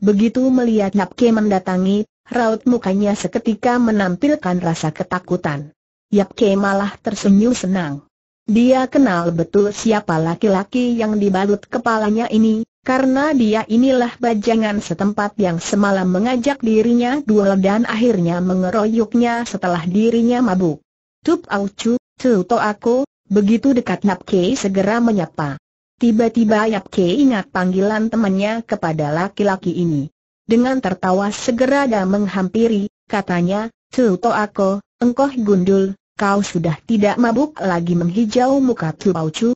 Begitu melihat Yapke mendatangi, raut mukanya seketika menampilkan rasa ketakutan. Yapke malah tersenyum senang. Dia kenal betul siapa laki-laki yang dibalut kepalanya ini, karena dia inilah bajangan setempat yang semalam mengajak dirinya duel dan akhirnya mengeroyoknya setelah dirinya mabuk. Tup Aucu, Tuto aku, begitu dekat Yap Kei segera menyapa. Tiba-tiba Yap Kei ingat panggilan temannya kepada laki-laki ini. Dengan tertawa segera dia menghampiri, katanya, Tuto aku, engkau gundul, kau sudah tidak mabuk lagi menghijau muka Tu Chu,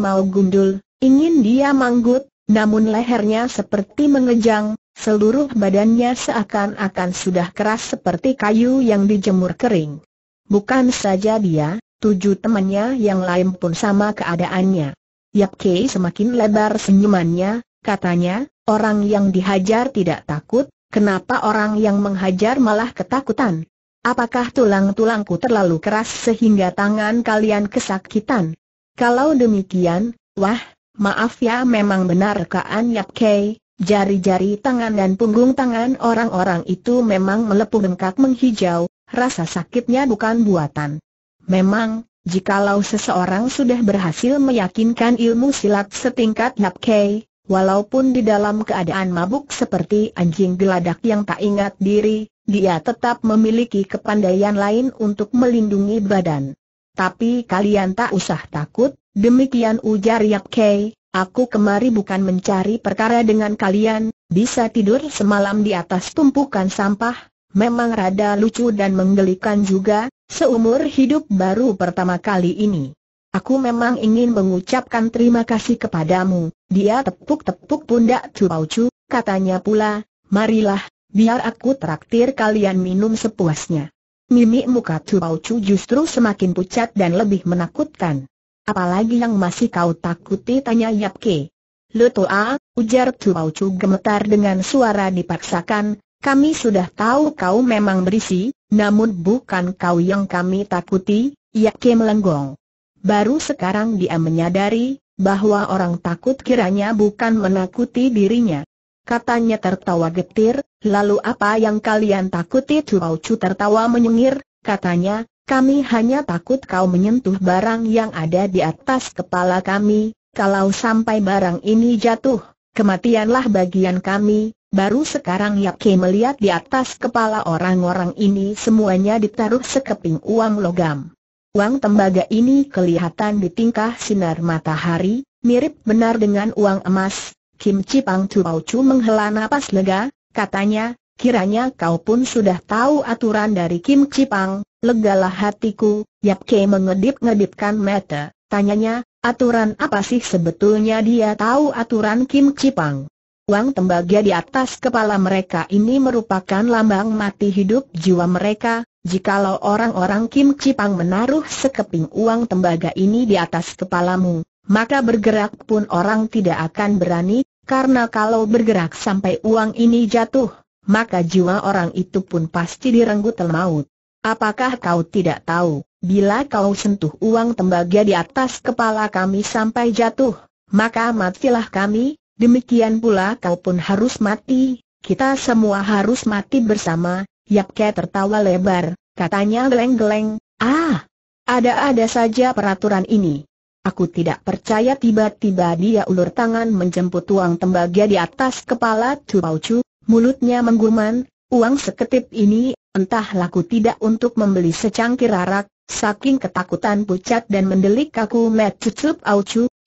mau gundul, ingin dia manggut, namun lehernya seperti mengejang, seluruh badannya seakan-akan sudah keras seperti kayu yang dijemur kering. Bukan saja dia, Tujuh temannya yang lain pun sama keadaannya. Yap Kei semakin lebar senyumannya, katanya, orang yang dihajar tidak takut, kenapa orang yang menghajar malah ketakutan? Apakah tulang-tulangku terlalu keras sehingga tangan kalian kesakitan? Kalau demikian, wah, maaf ya memang benar An Yap Kei, jari-jari tangan dan punggung tangan orang-orang itu memang melepuh bengkak menghijau, rasa sakitnya bukan buatan. Memang, jikalau seseorang sudah berhasil meyakinkan ilmu silat setingkat Yap Kei, walaupun di dalam keadaan mabuk seperti anjing geladak yang tak ingat diri, dia tetap memiliki kepandaian lain untuk melindungi badan. Tapi kalian tak usah takut, demikian ujar Yap Kei, aku kemari bukan mencari perkara dengan kalian, bisa tidur semalam di atas tumpukan sampah, memang rada lucu dan menggelikan juga, seumur hidup baru pertama kali ini. Aku memang ingin mengucapkan terima kasih kepadamu, dia tepuk-tepuk pundak Chu Pau Chu, katanya pula, marilah, biar aku traktir kalian minum sepuasnya. Mimik muka Chu Pau Chu justru semakin pucat dan lebih menakutkan. Apalagi yang masih kau takuti tanya Yap Ke. Lutoa, ujar Chu Pau Chu gemetar dengan suara dipaksakan, kami sudah tahu kau memang berisi, namun bukan kau yang kami takuti, ya Kim Lenggong. Baru sekarang dia menyadari, bahwa orang takut kiranya bukan menakuti dirinya. Katanya tertawa getir, lalu apa yang kalian takuti Chuao Chu tertawa menyengir, katanya, kami hanya takut kau menyentuh barang yang ada di atas kepala kami, kalau sampai barang ini jatuh, kematianlah bagian kami, Baru sekarang Yap melihat di atas kepala orang-orang ini semuanya ditaruh sekeping uang logam. Uang tembaga ini kelihatan di tingkah sinar matahari, mirip benar dengan uang emas. Kim Cipang Chu Pau Chu menghela nafas lega, katanya, kiranya kau pun sudah tahu aturan dari Kim Cipang, legalah hatiku, Yap mengedip-ngedipkan mata, tanyanya, aturan apa sih sebetulnya dia tahu aturan Kim Cipang? Uang tembaga di atas kepala mereka ini merupakan lambang mati hidup jiwa mereka, jikalau orang-orang Kim Cipang menaruh sekeping uang tembaga ini di atas kepalamu, maka bergerak pun orang tidak akan berani, karena kalau bergerak sampai uang ini jatuh, maka jiwa orang itu pun pasti direnggut maut. Apakah kau tidak tahu, bila kau sentuh uang tembaga di atas kepala kami sampai jatuh, maka matilah kami, Demikian pula kau pun harus mati, kita semua harus mati bersama, Yakke tertawa lebar, katanya geleng-geleng, ah, ada-ada saja peraturan ini. Aku tidak percaya tiba-tiba dia ulur tangan menjemput uang tembaga di atas kepala Chu Pao mulutnya mengguman, uang seketip ini, entah laku tidak untuk membeli secangkir arak, saking ketakutan pucat dan mendelik aku met cucup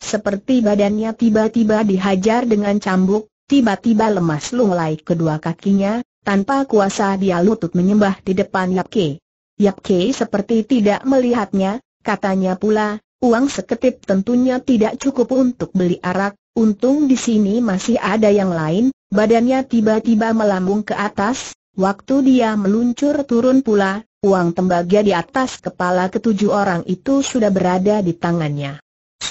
seperti badannya tiba-tiba dihajar dengan cambuk, tiba-tiba lemas lunglai kedua kakinya, tanpa kuasa dia lutut menyembah di depan Yap Ke. Yap Ke seperti tidak melihatnya, katanya pula, uang seketip tentunya tidak cukup untuk beli arak, untung di sini masih ada yang lain, badannya tiba-tiba melambung ke atas, waktu dia meluncur turun pula, uang tembaga di atas kepala ketujuh orang itu sudah berada di tangannya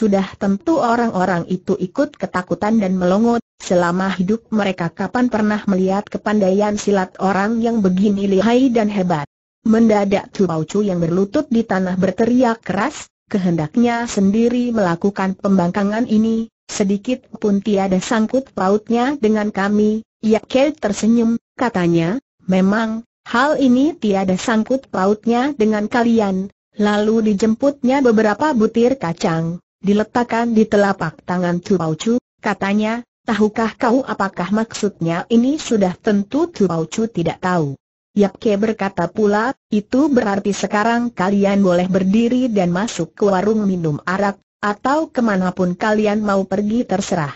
sudah tentu orang-orang itu ikut ketakutan dan melongot, selama hidup mereka kapan pernah melihat kepandaian silat orang yang begini lihai dan hebat. Mendadak Chu Pau Chu yang berlutut di tanah berteriak keras, kehendaknya sendiri melakukan pembangkangan ini, sedikit pun tiada sangkut pautnya dengan kami, Ya, Kei tersenyum, katanya, memang, hal ini tiada sangkut pautnya dengan kalian, lalu dijemputnya beberapa butir kacang, diletakkan di telapak tangan Pao Chu, katanya, tahukah kau apakah maksudnya ini sudah tentu Pao Chu tidak tahu. Yap Ke berkata pula, itu berarti sekarang kalian boleh berdiri dan masuk ke warung minum arak, atau kemanapun kalian mau pergi terserah.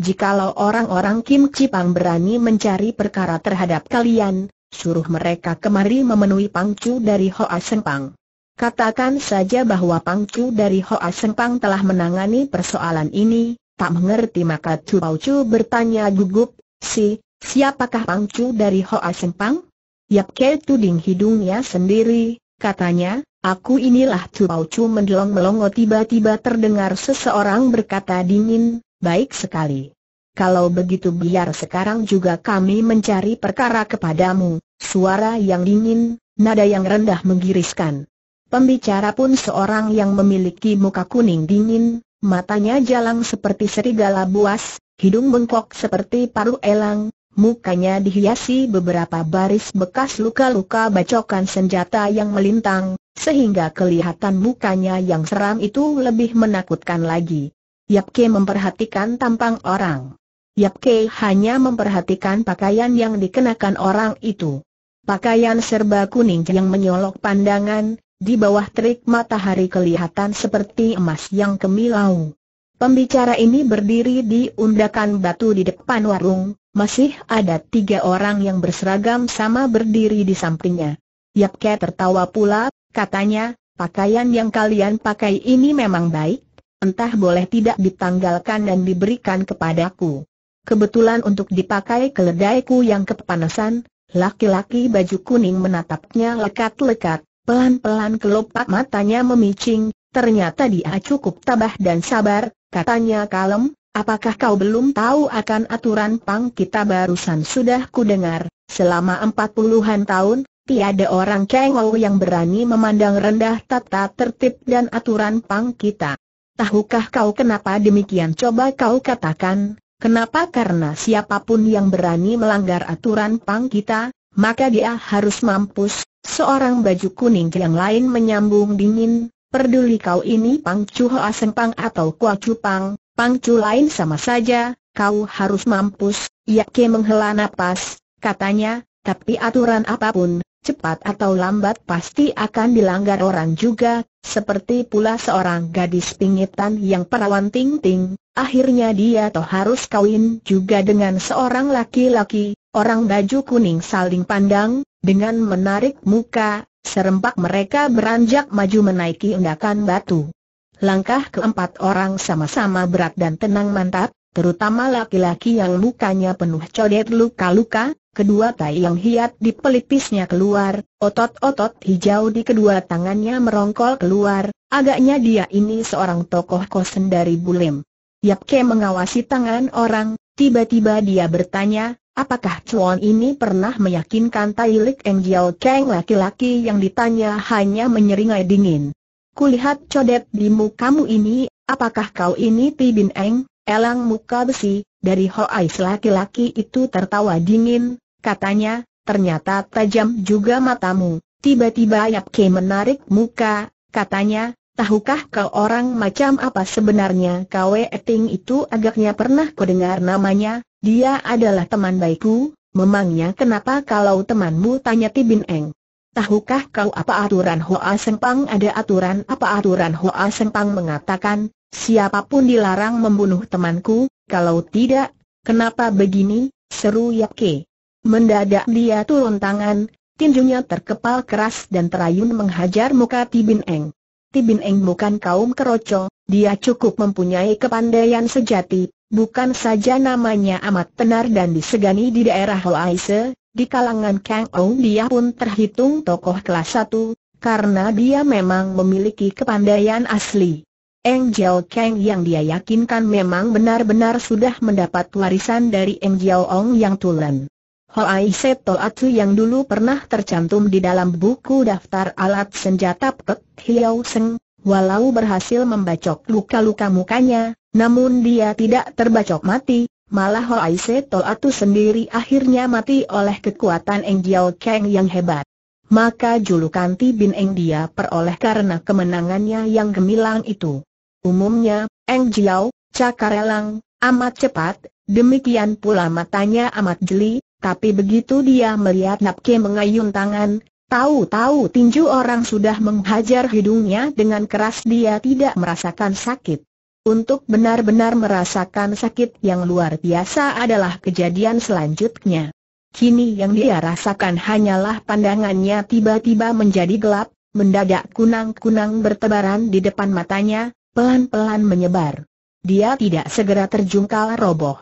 Jikalau orang-orang Kim Cipang berani mencari perkara terhadap kalian, suruh mereka kemari memenuhi pangcu dari Hoa Pang. Katakan saja bahwa Pangcu dari Hoa Sempang telah menangani persoalan ini, tak mengerti maka Chu Pao Chu bertanya gugup, si, siapakah Pangcu dari Hoa Sempang? Yap Ke tuding hidungnya sendiri, katanya, aku inilah Chu Pao Chu mendelong-melongo tiba-tiba terdengar seseorang berkata dingin, baik sekali. Kalau begitu biar sekarang juga kami mencari perkara kepadamu, suara yang dingin, nada yang rendah menggiriskan. Pembicara pun seorang yang memiliki muka kuning dingin, matanya jalang seperti serigala buas, hidung bengkok seperti paru elang, mukanya dihiasi beberapa baris bekas luka-luka bacokan senjata yang melintang, sehingga kelihatan mukanya yang seram itu lebih menakutkan lagi. Yapke memperhatikan tampang orang. Yapke hanya memperhatikan pakaian yang dikenakan orang itu. Pakaian serba kuning yang menyolok pandangan, di bawah terik matahari kelihatan seperti emas yang kemilau. Pembicara ini berdiri di undakan batu di depan warung, masih ada tiga orang yang berseragam sama berdiri di sampingnya. Yap Yakke tertawa pula, katanya, pakaian yang kalian pakai ini memang baik, entah boleh tidak ditanggalkan dan diberikan kepadaku. Kebetulan untuk dipakai keledaiku yang kepanasan, laki-laki baju kuning menatapnya lekat-lekat. Pelan-pelan kelopak matanya memicing, ternyata dia cukup tabah dan sabar, katanya kalem, apakah kau belum tahu akan aturan pang kita barusan sudah kudengar, selama empat puluhan tahun, tiada orang cengol yang berani memandang rendah tata tertib dan aturan pang kita. Tahukah kau kenapa demikian coba kau katakan, Kenapa? Karena siapapun yang berani melanggar aturan pang kita, maka dia harus mampus, Seorang baju kuning yang lain menyambung dingin, perduli kau ini Chu hoa sempang atau kuacupang, pang, pangcu lain sama saja, kau harus mampus, Yake menghela nafas. katanya, tapi aturan apapun, cepat atau lambat pasti akan dilanggar orang juga, seperti pula seorang gadis pingitan yang perawan ting-ting, akhirnya dia toh harus kawin juga dengan seorang laki-laki, orang baju kuning saling pandang, dengan menarik muka, serempak mereka beranjak maju menaiki undakan batu. Langkah keempat orang sama-sama berat dan tenang mantap, terutama laki-laki yang mukanya penuh codet luka-luka, kedua tai yang hiat di pelipisnya keluar, otot-otot hijau di kedua tangannya merongkol keluar, agaknya dia ini seorang tokoh kosen dari Yap Yapke mengawasi tangan orang, tiba-tiba dia bertanya, Apakah Chuan ini pernah meyakinkan Tai Lik Eng Jiao Cheng laki-laki yang ditanya hanya menyeringai dingin? Kulihat codet di mukamu ini, apakah kau ini Ti Bin Eng, elang muka besi, dari Ho Ais laki-laki itu tertawa dingin, katanya, ternyata tajam juga matamu, tiba-tiba Yap Ke menarik muka, katanya, Tahukah kau orang macam apa sebenarnya Kwe Eting itu agaknya pernah kau dengar namanya, dia adalah teman baikku, memangnya kenapa kalau temanmu tanya Tibin Eng. Tahukah kau apa aturan Hoa Sengpang ada aturan apa aturan Hoa Sengpang mengatakan, siapapun dilarang membunuh temanku, kalau tidak, kenapa begini, seru ya, Ke. Mendadak dia turun tangan, tinjunya terkepal keras dan terayun menghajar muka Tibin Eng. Tibin Eng bukan kaum keroco, dia cukup mempunyai kepandaian sejati, bukan saja namanya amat tenar dan disegani di daerah Hoaise, di kalangan Kang Ong dia pun terhitung tokoh kelas satu, karena dia memang memiliki kepandaian asli. Eng Jiao Kang yang dia yakinkan memang benar-benar sudah mendapat warisan dari Eng Jiao Ong yang tulen. Hoai Seto Atsu yang dulu pernah tercantum di dalam buku daftar alat senjata Pek Hiau Seng, walau berhasil membacok luka-luka mukanya, namun dia tidak terbacok mati, malah Hoai Seto Atsu sendiri akhirnya mati oleh kekuatan Eng Jiao Kang yang hebat. Maka julukan Ti Bin Eng dia peroleh karena kemenangannya yang gemilang itu. Umumnya, Eng Jiao, Cakarelang, amat cepat, demikian pula matanya amat jeli, tapi begitu dia melihat Napke mengayun tangan, tahu-tahu tinju orang sudah menghajar hidungnya dengan keras dia tidak merasakan sakit. Untuk benar-benar merasakan sakit yang luar biasa adalah kejadian selanjutnya. Kini yang dia rasakan hanyalah pandangannya tiba-tiba menjadi gelap, mendadak kunang-kunang bertebaran di depan matanya, pelan-pelan menyebar. Dia tidak segera terjungkal roboh.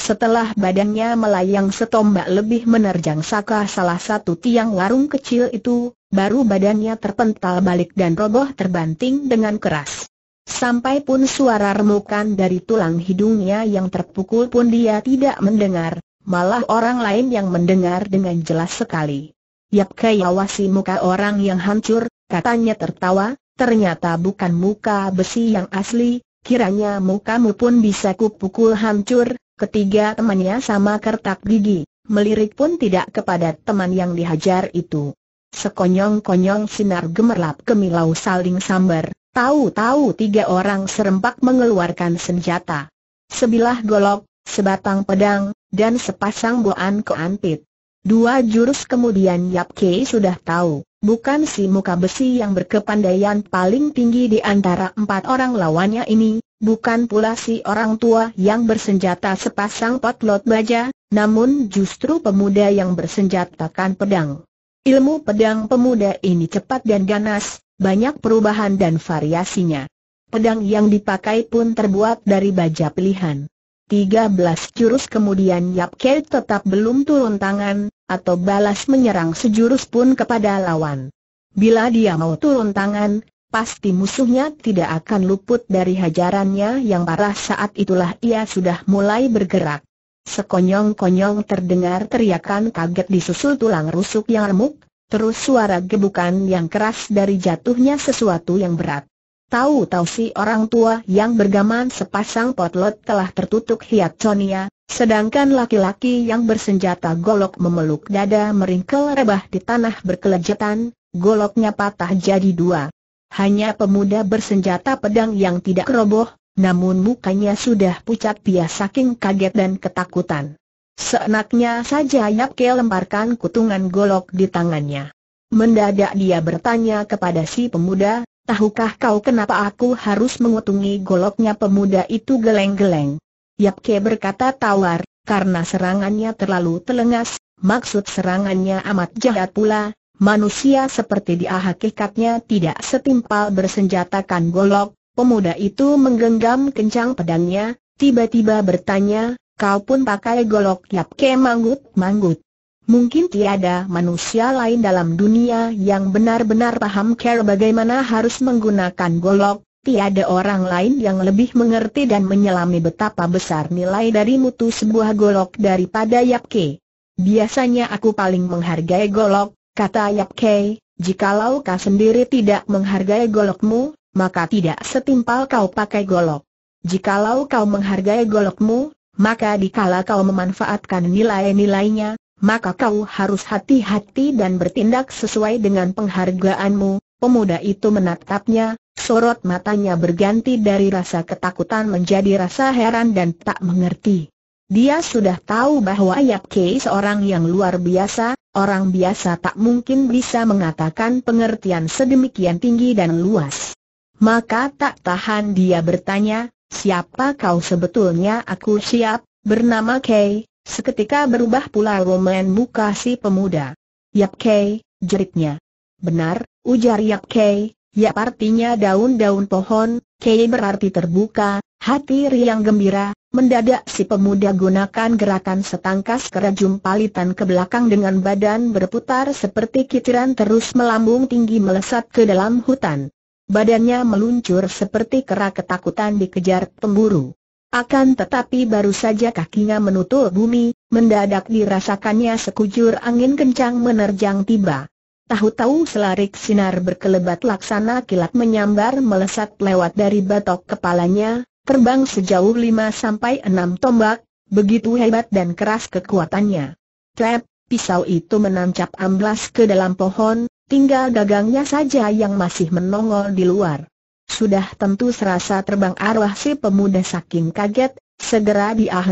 Setelah badannya melayang setombak lebih menerjang saka salah satu tiang warung kecil itu, baru badannya terpental balik dan roboh terbanting dengan keras. Sampai pun suara remukan dari tulang hidungnya yang terpukul pun dia tidak mendengar, malah orang lain yang mendengar dengan jelas sekali. Yap Kayawasi muka orang yang hancur, katanya tertawa, ternyata bukan muka besi yang asli, kiranya mukamu pun bisa kupukul hancur, Ketiga temannya sama kertak gigi, melirik pun tidak kepada teman yang dihajar itu. Sekonyong-konyong sinar gemerlap kemilau saling sambar, tahu-tahu tiga orang serempak mengeluarkan senjata. Sebilah golok, sebatang pedang, dan sepasang boan keantit. Dua jurus kemudian Yap Kei sudah tahu, bukan si muka besi yang berkepandaian paling tinggi di antara empat orang lawannya ini, bukan pula si orang tua yang bersenjata sepasang potlot baja, namun justru pemuda yang bersenjatakan pedang. Ilmu pedang pemuda ini cepat dan ganas, banyak perubahan dan variasinya. Pedang yang dipakai pun terbuat dari baja pilihan. 13 jurus kemudian Yap Kei tetap belum turun tangan, atau balas menyerang sejurus pun kepada lawan. Bila dia mau turun tangan, pasti musuhnya tidak akan luput dari hajarannya yang parah saat itulah ia sudah mulai bergerak. Sekonyong-konyong terdengar teriakan kaget disusul tulang rusuk yang remuk, terus suara gebukan yang keras dari jatuhnya sesuatu yang berat. Tahu-tahu si orang tua yang bergaman sepasang potlot telah tertutup hiat Sonia, sedangkan laki-laki yang bersenjata golok memeluk dada meringkel rebah di tanah berkelejatan, goloknya patah jadi dua hanya pemuda bersenjata pedang yang tidak roboh, namun mukanya sudah pucat pia saking kaget dan ketakutan. Seenaknya saja Yap Ke lemparkan kutungan golok di tangannya. Mendadak dia bertanya kepada si pemuda, tahukah kau kenapa aku harus mengutungi goloknya pemuda itu geleng-geleng? Yap Ke berkata tawar, karena serangannya terlalu telengas, maksud serangannya amat jahat pula, Manusia seperti dia hakikatnya tidak setimpal bersenjatakan golok, pemuda itu menggenggam kencang pedangnya, tiba-tiba bertanya, kau pun pakai golok yap ke manggut-manggut. Mungkin tiada manusia lain dalam dunia yang benar-benar paham care bagaimana harus menggunakan golok, tiada orang lain yang lebih mengerti dan menyelami betapa besar nilai dari mutu sebuah golok daripada yap ke. Biasanya aku paling menghargai golok, Kata Yap Kei, jikalau kau sendiri tidak menghargai golokmu, maka tidak setimpal kau pakai golok. Jikalau kau menghargai golokmu, maka dikala kau memanfaatkan nilai-nilainya, maka kau harus hati-hati dan bertindak sesuai dengan penghargaanmu. Pemuda itu menatapnya, sorot matanya berganti dari rasa ketakutan menjadi rasa heran dan tak mengerti. Dia sudah tahu bahwa Yap Kei seorang yang luar biasa, orang biasa tak mungkin bisa mengatakan pengertian sedemikian tinggi dan luas. Maka tak tahan dia bertanya, siapa kau sebetulnya aku siap, bernama Kay, seketika berubah pula roman muka si pemuda. Yap Kay, jeritnya. Benar, ujar Yap Kay, Yap artinya daun-daun pohon, Kay berarti terbuka, Hati riang gembira, mendadak si pemuda gunakan gerakan setangkas kerajum palitan ke belakang dengan badan berputar seperti kitiran terus melambung tinggi melesat ke dalam hutan. Badannya meluncur seperti kera ketakutan dikejar pemburu. Akan tetapi baru saja kakinya menutup bumi, mendadak dirasakannya sekujur angin kencang menerjang tiba. Tahu-tahu selarik sinar berkelebat laksana kilat menyambar melesat lewat dari batok kepalanya, terbang sejauh 5-6 tombak, begitu hebat dan keras kekuatannya. Trap, pisau itu menancap amblas ke dalam pohon, tinggal gagangnya saja yang masih menongol di luar. Sudah tentu serasa terbang arwah si pemuda saking kaget, segera dia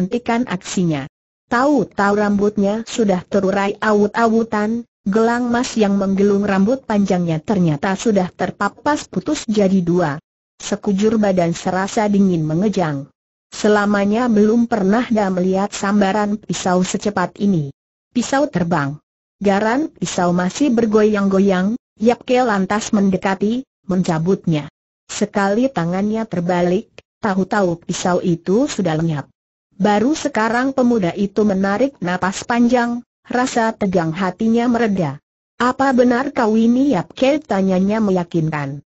aksinya. Tahu-tahu rambutnya sudah terurai awut-awutan, gelang emas yang menggelung rambut panjangnya ternyata sudah terpapas putus jadi dua sekujur badan serasa dingin mengejang. Selamanya belum pernah dah melihat sambaran pisau secepat ini. Pisau terbang. Garan pisau masih bergoyang-goyang, Ke lantas mendekati, mencabutnya. Sekali tangannya terbalik, tahu-tahu pisau itu sudah lenyap. Baru sekarang pemuda itu menarik napas panjang, rasa tegang hatinya mereda. Apa benar kau ini Yap Yapke tanyanya meyakinkan.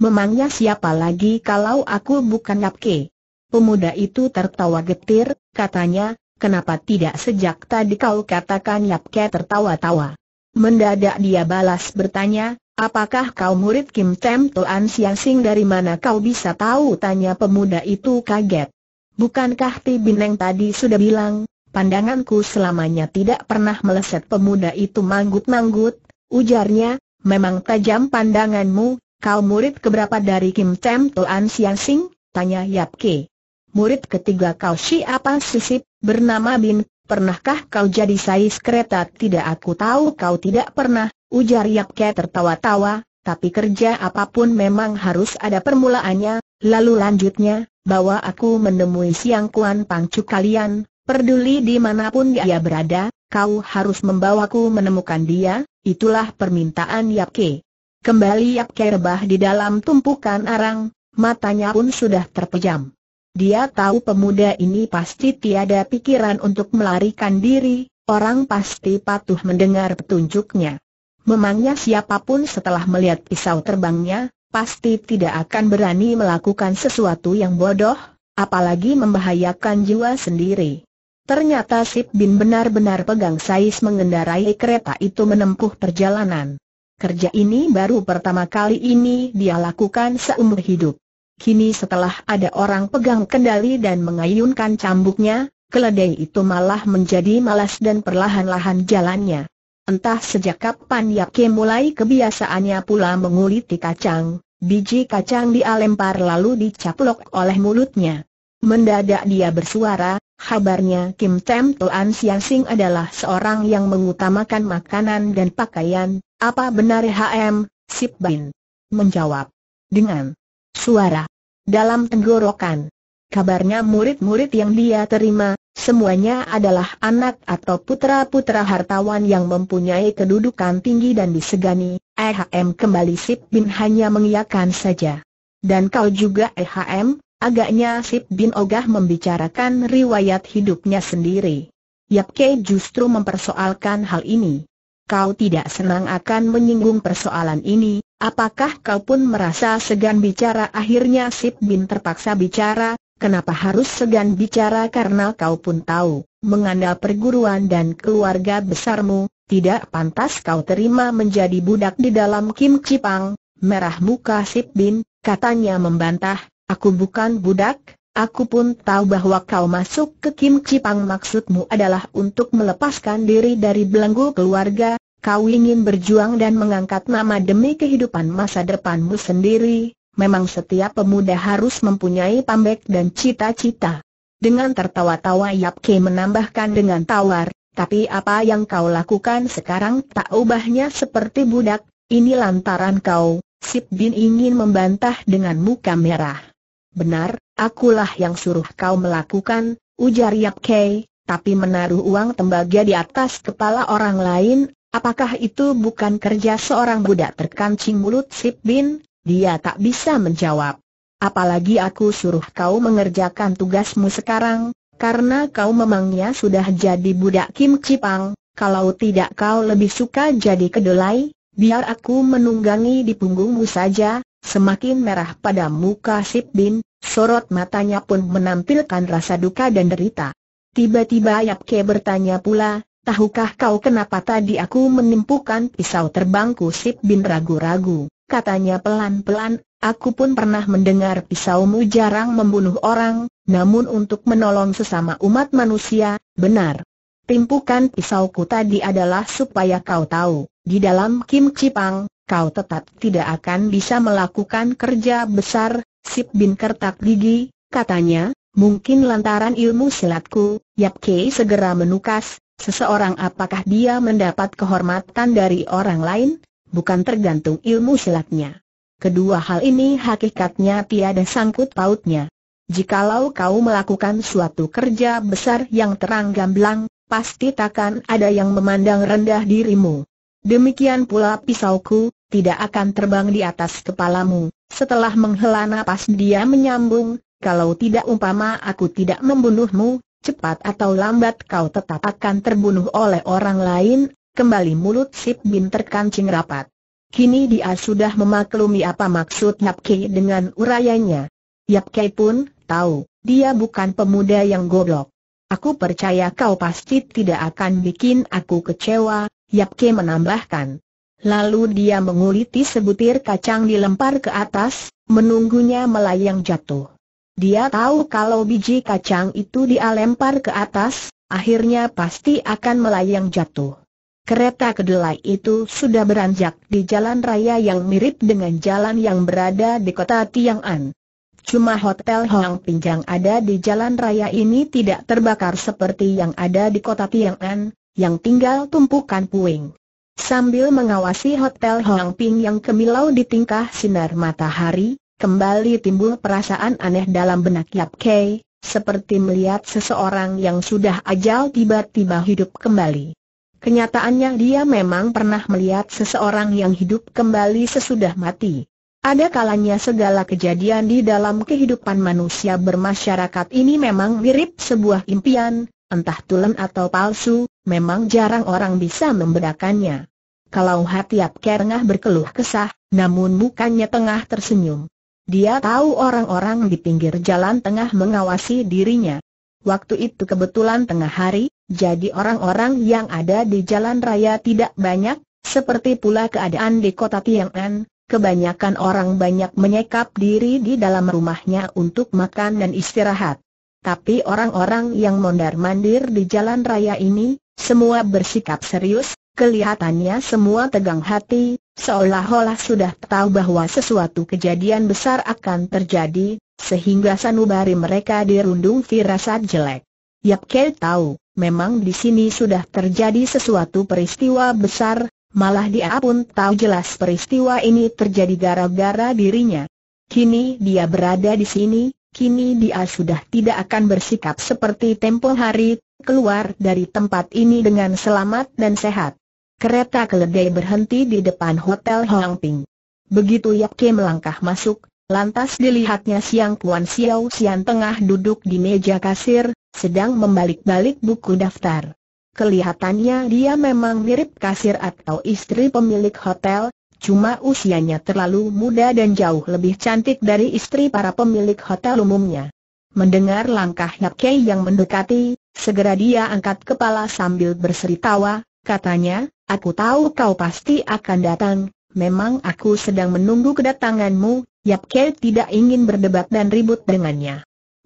Memangnya siapa lagi kalau aku bukan Yapke? Pemuda itu tertawa getir, katanya, kenapa tidak sejak tadi kau katakan Yapke tertawa-tawa? Mendadak dia balas bertanya, apakah kau murid Kim Tem Toan Siang Sing dari mana kau bisa tahu? Tanya pemuda itu kaget. Bukankah Ti Bineng tadi sudah bilang, pandanganku selamanya tidak pernah meleset pemuda itu manggut-manggut, ujarnya, memang tajam pandanganmu, Kau murid keberapa dari Kim Tem Toan Sian Sing? Tanya Yap Ke. Murid ketiga kau siapa sisip, bernama Bin, pernahkah kau jadi sais kereta? Tidak aku tahu kau tidak pernah, ujar Yap Ke tertawa-tawa, tapi kerja apapun memang harus ada permulaannya, lalu lanjutnya, bahwa aku menemui Siang Kuan Pangcu kalian, Peduli dimanapun dia berada, kau harus membawaku menemukan dia, itulah permintaan Yap Ke. Kembali Yap Kerbah di dalam tumpukan arang, matanya pun sudah terpejam. Dia tahu pemuda ini pasti tiada pikiran untuk melarikan diri, orang pasti patuh mendengar petunjuknya. Memangnya siapapun setelah melihat pisau terbangnya, pasti tidak akan berani melakukan sesuatu yang bodoh, apalagi membahayakan jiwa sendiri. Ternyata Sip Bin benar-benar pegang sais mengendarai kereta itu menempuh perjalanan. Kerja ini baru pertama kali ini dia lakukan seumur hidup. Kini setelah ada orang pegang kendali dan mengayunkan cambuknya, keledai itu malah menjadi malas dan perlahan-lahan jalannya. Entah sejak kapan Yake mulai kebiasaannya pula menguliti kacang, biji kacang dia lempar lalu dicaplok oleh mulutnya. Mendadak dia bersuara, kabarnya Kim Tem Toan Siang Sing adalah seorang yang mengutamakan makanan dan pakaian, apa benar HM, Sip Bin? Menjawab. Dengan suara dalam tenggorokan. Kabarnya murid-murid yang dia terima, semuanya adalah anak atau putra-putra hartawan yang mempunyai kedudukan tinggi dan disegani, HM kembali Sip Bin hanya mengiyakan saja. Dan kau juga HM? Agaknya Sip Bin Ogah membicarakan riwayat hidupnya sendiri. Yap Ke justru mempersoalkan hal ini. Kau tidak senang akan menyinggung persoalan ini, apakah kau pun merasa segan bicara akhirnya Sip Bin terpaksa bicara, kenapa harus segan bicara karena kau pun tahu, mengandal perguruan dan keluarga besarmu, tidak pantas kau terima menjadi budak di dalam Kim Cipang, merah muka Sip Bin, katanya membantah, Aku bukan budak, aku pun tahu bahwa kau masuk ke Kim Cipang maksudmu adalah untuk melepaskan diri dari belenggu keluarga, kau ingin berjuang dan mengangkat nama demi kehidupan masa depanmu sendiri, memang setiap pemuda harus mempunyai pambek dan cita-cita. Dengan tertawa-tawa Yap Ke menambahkan dengan tawar, tapi apa yang kau lakukan sekarang tak ubahnya seperti budak, ini lantaran kau, Sip Bin ingin membantah dengan muka merah. Benar, akulah yang suruh kau melakukan, ujar Yap Kei, tapi menaruh uang tembaga di atas kepala orang lain, apakah itu bukan kerja seorang budak terkancing mulut Sip Bin? Dia tak bisa menjawab. Apalagi aku suruh kau mengerjakan tugasmu sekarang, karena kau memangnya sudah jadi budak Kim Cipang, kalau tidak kau lebih suka jadi kedelai, biar aku menunggangi di punggungmu saja, Semakin merah pada muka Sip Bin, sorot matanya pun menampilkan rasa duka dan derita. Tiba-tiba Yap Ke bertanya pula, tahukah kau kenapa tadi aku menimpukan pisau terbangku Sip Bin ragu-ragu, katanya pelan-pelan, aku pun pernah mendengar pisaumu jarang membunuh orang, namun untuk menolong sesama umat manusia, benar. Timpukan pisauku tadi adalah supaya kau tahu, di dalam Kim Cipang, kau tetap tidak akan bisa melakukan kerja besar, Sip Bin Kertak Gigi, katanya, mungkin lantaran ilmu silatku, Yap Kei segera menukas, seseorang apakah dia mendapat kehormatan dari orang lain, bukan tergantung ilmu silatnya. Kedua hal ini hakikatnya tiada sangkut pautnya. Jikalau kau melakukan suatu kerja besar yang terang gamblang, pasti takkan ada yang memandang rendah dirimu. Demikian pula pisauku, tidak akan terbang di atas kepalamu. Setelah menghela napas dia menyambung, kalau tidak umpama aku tidak membunuhmu, cepat atau lambat kau tetap akan terbunuh oleh orang lain, kembali mulut Sip Bin terkancing rapat. Kini dia sudah memaklumi apa maksud Yap Kei dengan urayanya. Yap Kei pun tahu, dia bukan pemuda yang goblok. Aku percaya kau pasti tidak akan bikin aku kecewa, Yap Kei menambahkan. Lalu dia menguliti sebutir kacang dilempar ke atas, menunggunya melayang jatuh. Dia tahu kalau biji kacang itu dia lempar ke atas, akhirnya pasti akan melayang jatuh. Kereta kedelai itu sudah beranjak di jalan raya yang mirip dengan jalan yang berada di kota Tiang'an. Cuma hotel Hoang Pinjang ada di jalan raya ini tidak terbakar seperti yang ada di kota Tiang'an, yang tinggal tumpukan puing. Sambil mengawasi Hotel Hong Ping yang kemilau di tingkah sinar matahari, kembali timbul perasaan aneh dalam benak Yap Kei, seperti melihat seseorang yang sudah ajal tiba-tiba hidup kembali. Kenyataannya dia memang pernah melihat seseorang yang hidup kembali sesudah mati. Ada kalanya segala kejadian di dalam kehidupan manusia bermasyarakat ini memang mirip sebuah impian, entah tulen atau palsu, memang jarang orang bisa membedakannya. Kalau hati hati kerengah berkeluh kesah, namun mukanya tengah tersenyum. Dia tahu orang-orang di pinggir jalan tengah mengawasi dirinya. Waktu itu kebetulan tengah hari, jadi orang-orang yang ada di jalan raya tidak banyak, seperti pula keadaan di kota Tiangan, kebanyakan orang banyak menyekap diri di dalam rumahnya untuk makan dan istirahat. Tapi orang-orang yang mondar-mandir di jalan raya ini, semua bersikap serius, Kelihatannya semua tegang hati, seolah-olah sudah tahu bahwa sesuatu kejadian besar akan terjadi, sehingga sanubari mereka dirundung firasat jelek. Yap Kei tahu, memang di sini sudah terjadi sesuatu peristiwa besar, malah dia pun tahu jelas peristiwa ini terjadi gara-gara dirinya. Kini dia berada di sini, kini dia sudah tidak akan bersikap seperti tempo hari, keluar dari tempat ini dengan selamat dan sehat. Kereta keledai berhenti di depan Hotel Hoang Ping. Begitu Yap Kim melangkah masuk, lantas dilihatnya Siang Puan Xiao Xian tengah duduk di meja kasir, sedang membalik-balik buku daftar. Kelihatannya dia memang mirip kasir atau istri pemilik hotel, cuma usianya terlalu muda dan jauh lebih cantik dari istri para pemilik hotel umumnya. Mendengar langkah Yap Kim yang mendekati, segera dia angkat kepala sambil berseri tawa, katanya, aku tahu kau pasti akan datang, memang aku sedang menunggu kedatanganmu, Yap Ke tidak ingin berdebat dan ribut dengannya.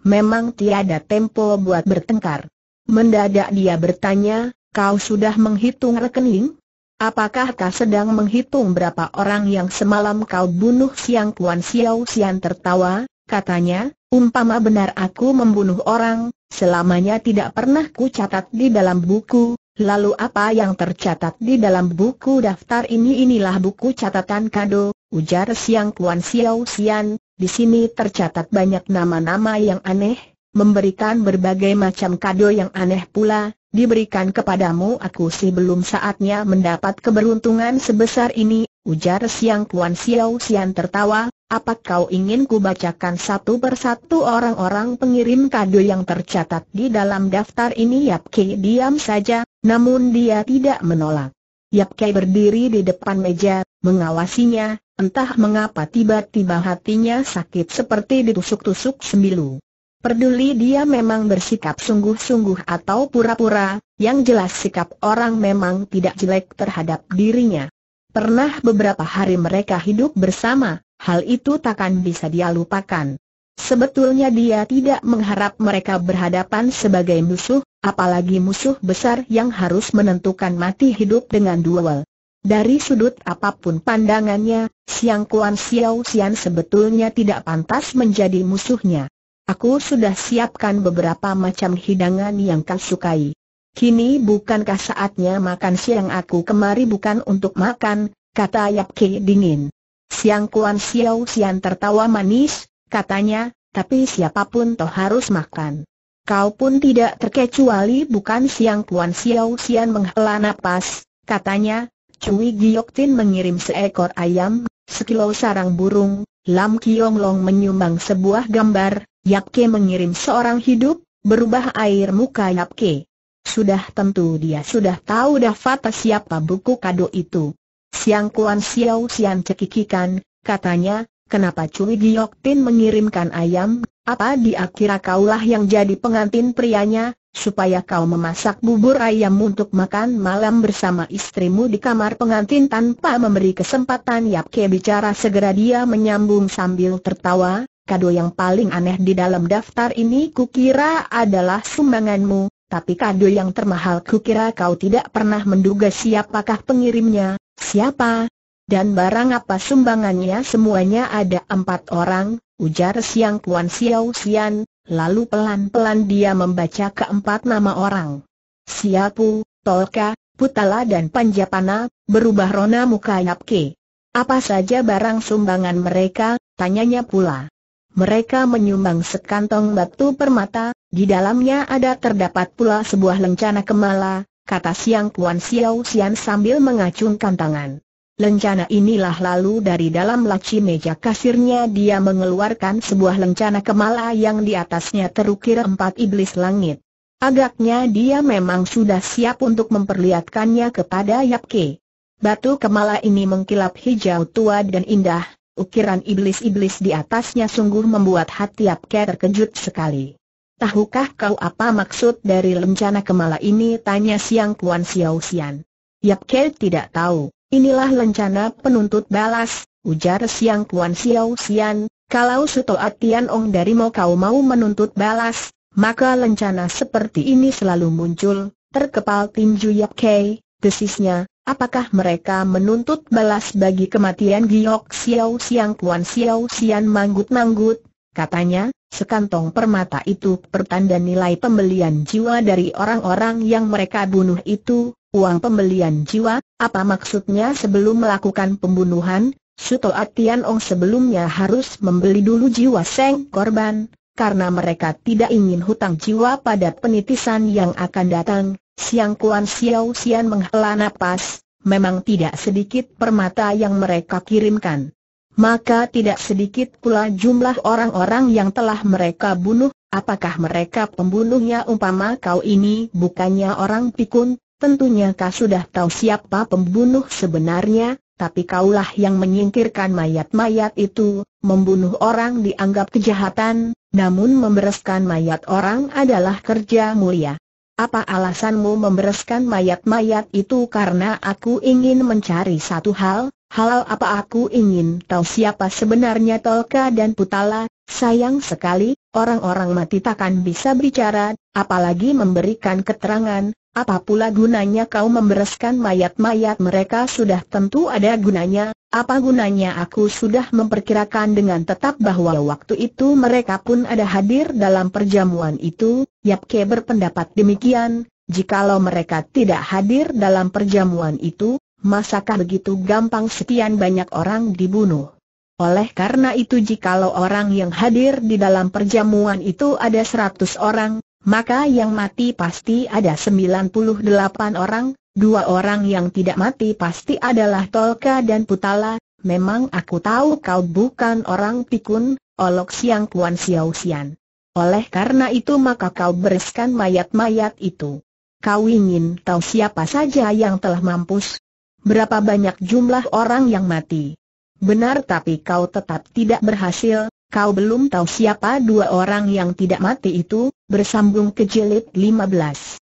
Memang tiada tempo buat bertengkar. Mendadak dia bertanya, kau sudah menghitung rekening? Apakah kau sedang menghitung berapa orang yang semalam kau bunuh siang Kuan Xiao Xian tertawa, katanya, umpama benar aku membunuh orang, selamanya tidak pernah ku catat di dalam buku, Lalu apa yang tercatat di dalam buku daftar ini inilah buku catatan kado, ujar Siang Kuan Xiao Xian, di sini tercatat banyak nama-nama yang aneh, memberikan berbagai macam kado yang aneh pula, diberikan kepadamu aku sih belum saatnya mendapat keberuntungan sebesar ini, ujar Siang Kuan Xiao Xian tertawa, apa kau ingin ku bacakan satu persatu orang-orang pengirim kado yang tercatat di dalam daftar ini? Yap Ki diam saja, namun dia tidak menolak. Yap Kai berdiri di depan meja, mengawasinya, entah mengapa tiba-tiba hatinya sakit seperti ditusuk-tusuk sembilu. Peduli dia memang bersikap sungguh-sungguh atau pura-pura, yang jelas sikap orang memang tidak jelek terhadap dirinya. Pernah beberapa hari mereka hidup bersama, hal itu takkan bisa dia lupakan. Sebetulnya dia tidak mengharap mereka berhadapan sebagai musuh, apalagi musuh besar yang harus menentukan mati hidup dengan duel. Dari sudut apapun pandangannya, Siang Kuan Xiao Xian sebetulnya tidak pantas menjadi musuhnya. Aku sudah siapkan beberapa macam hidangan yang kau sukai. Kini bukankah saatnya makan siang aku kemari bukan untuk makan, kata Yap Ke dingin. Siang Kuan Xiao Xian tertawa manis, katanya, tapi siapapun toh harus makan kau pun tidak terkecuali bukan siang Puan Xiao Xian menghela napas, katanya, Cui Giok Tin mengirim seekor ayam, sekilo sarang burung, Lam Kiong Long menyumbang sebuah gambar, Yap Ke mengirim seorang hidup, berubah air muka Yap Ke. Sudah tentu dia sudah tahu dah fata siapa buku kado itu. Siang Kuan Xiao Xian cekikikan, katanya, kenapa Cui Giok Tin mengirimkan ayam, apa dia kira kaulah yang jadi pengantin prianya, supaya kau memasak bubur ayam untuk makan malam bersama istrimu di kamar pengantin tanpa memberi kesempatan Yap Ke bicara segera dia menyambung sambil tertawa, kado yang paling aneh di dalam daftar ini kukira adalah sumbanganmu, tapi kado yang termahal kukira kau tidak pernah menduga siapakah pengirimnya, siapa, dan barang apa sumbangannya semuanya ada empat orang, ujar Siang Kuan Xiao Xian, lalu pelan-pelan dia membaca keempat nama orang. Siapu, Tolka, Putala dan Panjapana, berubah rona muka Ke. Apa saja barang sumbangan mereka, tanyanya pula. Mereka menyumbang sekantong batu permata, di dalamnya ada terdapat pula sebuah lencana kemala, kata Siang Kuan Xiao Xian sambil mengacungkan tangan. Lencana inilah lalu dari dalam laci meja kasirnya dia mengeluarkan sebuah lencana kemala yang di atasnya terukir empat iblis langit. Agaknya dia memang sudah siap untuk memperlihatkannya kepada Yapke. Batu kemala ini mengkilap hijau tua dan indah, ukiran iblis-iblis di atasnya sungguh membuat hati Yapke terkejut sekali. Tahukah kau apa maksud dari lencana kemala ini? Tanya Siang Kuan Xiao Xian. Yapke tidak tahu. Inilah lencana penuntut balas, ujar Siang Kuan Xiao Xian, kalau Sutoat Ong dari mau kau mau menuntut balas, maka lencana seperti ini selalu muncul, terkepal Tim Yap Kei, desisnya, apakah mereka menuntut balas bagi kematian Giok Xiao Xiang Kuan Xiao Xian manggut-manggut, Katanya, sekantong permata itu pertanda nilai pembelian jiwa dari orang-orang yang mereka bunuh itu, uang pembelian jiwa, apa maksudnya sebelum melakukan pembunuhan, Suto Atian Ong sebelumnya harus membeli dulu jiwa Seng korban, karena mereka tidak ingin hutang jiwa pada penitisan yang akan datang, Siang Kuan Xiao Xian menghela napas, memang tidak sedikit permata yang mereka kirimkan maka tidak sedikit pula jumlah orang-orang yang telah mereka bunuh, apakah mereka pembunuhnya umpama kau ini bukannya orang pikun, tentunya kau sudah tahu siapa pembunuh sebenarnya, tapi kaulah yang menyingkirkan mayat-mayat itu, membunuh orang dianggap kejahatan, namun membereskan mayat orang adalah kerja mulia. Apa alasanmu membereskan mayat-mayat itu karena aku ingin mencari satu hal, Halal apa aku ingin tahu siapa sebenarnya Tolka dan Putala, sayang sekali, orang-orang mati takkan bisa bicara, apalagi memberikan keterangan, apa pula gunanya kau membereskan mayat-mayat mereka sudah tentu ada gunanya, apa gunanya aku sudah memperkirakan dengan tetap bahwa waktu itu mereka pun ada hadir dalam perjamuan itu, Yapke berpendapat demikian, Jikalau mereka tidak hadir dalam perjamuan itu, masakah begitu gampang sekian banyak orang dibunuh? Oleh karena itu jikalau orang yang hadir di dalam perjamuan itu ada seratus orang, maka yang mati pasti ada sembilan puluh delapan orang, dua orang yang tidak mati pasti adalah Tolka dan Putala, memang aku tahu kau bukan orang pikun, olok siang Kuan Xiao Xian. Oleh karena itu maka kau bereskan mayat-mayat itu. Kau ingin tahu siapa saja yang telah mampus? berapa banyak jumlah orang yang mati. Benar tapi kau tetap tidak berhasil, kau belum tahu siapa dua orang yang tidak mati itu, bersambung ke jilid 15.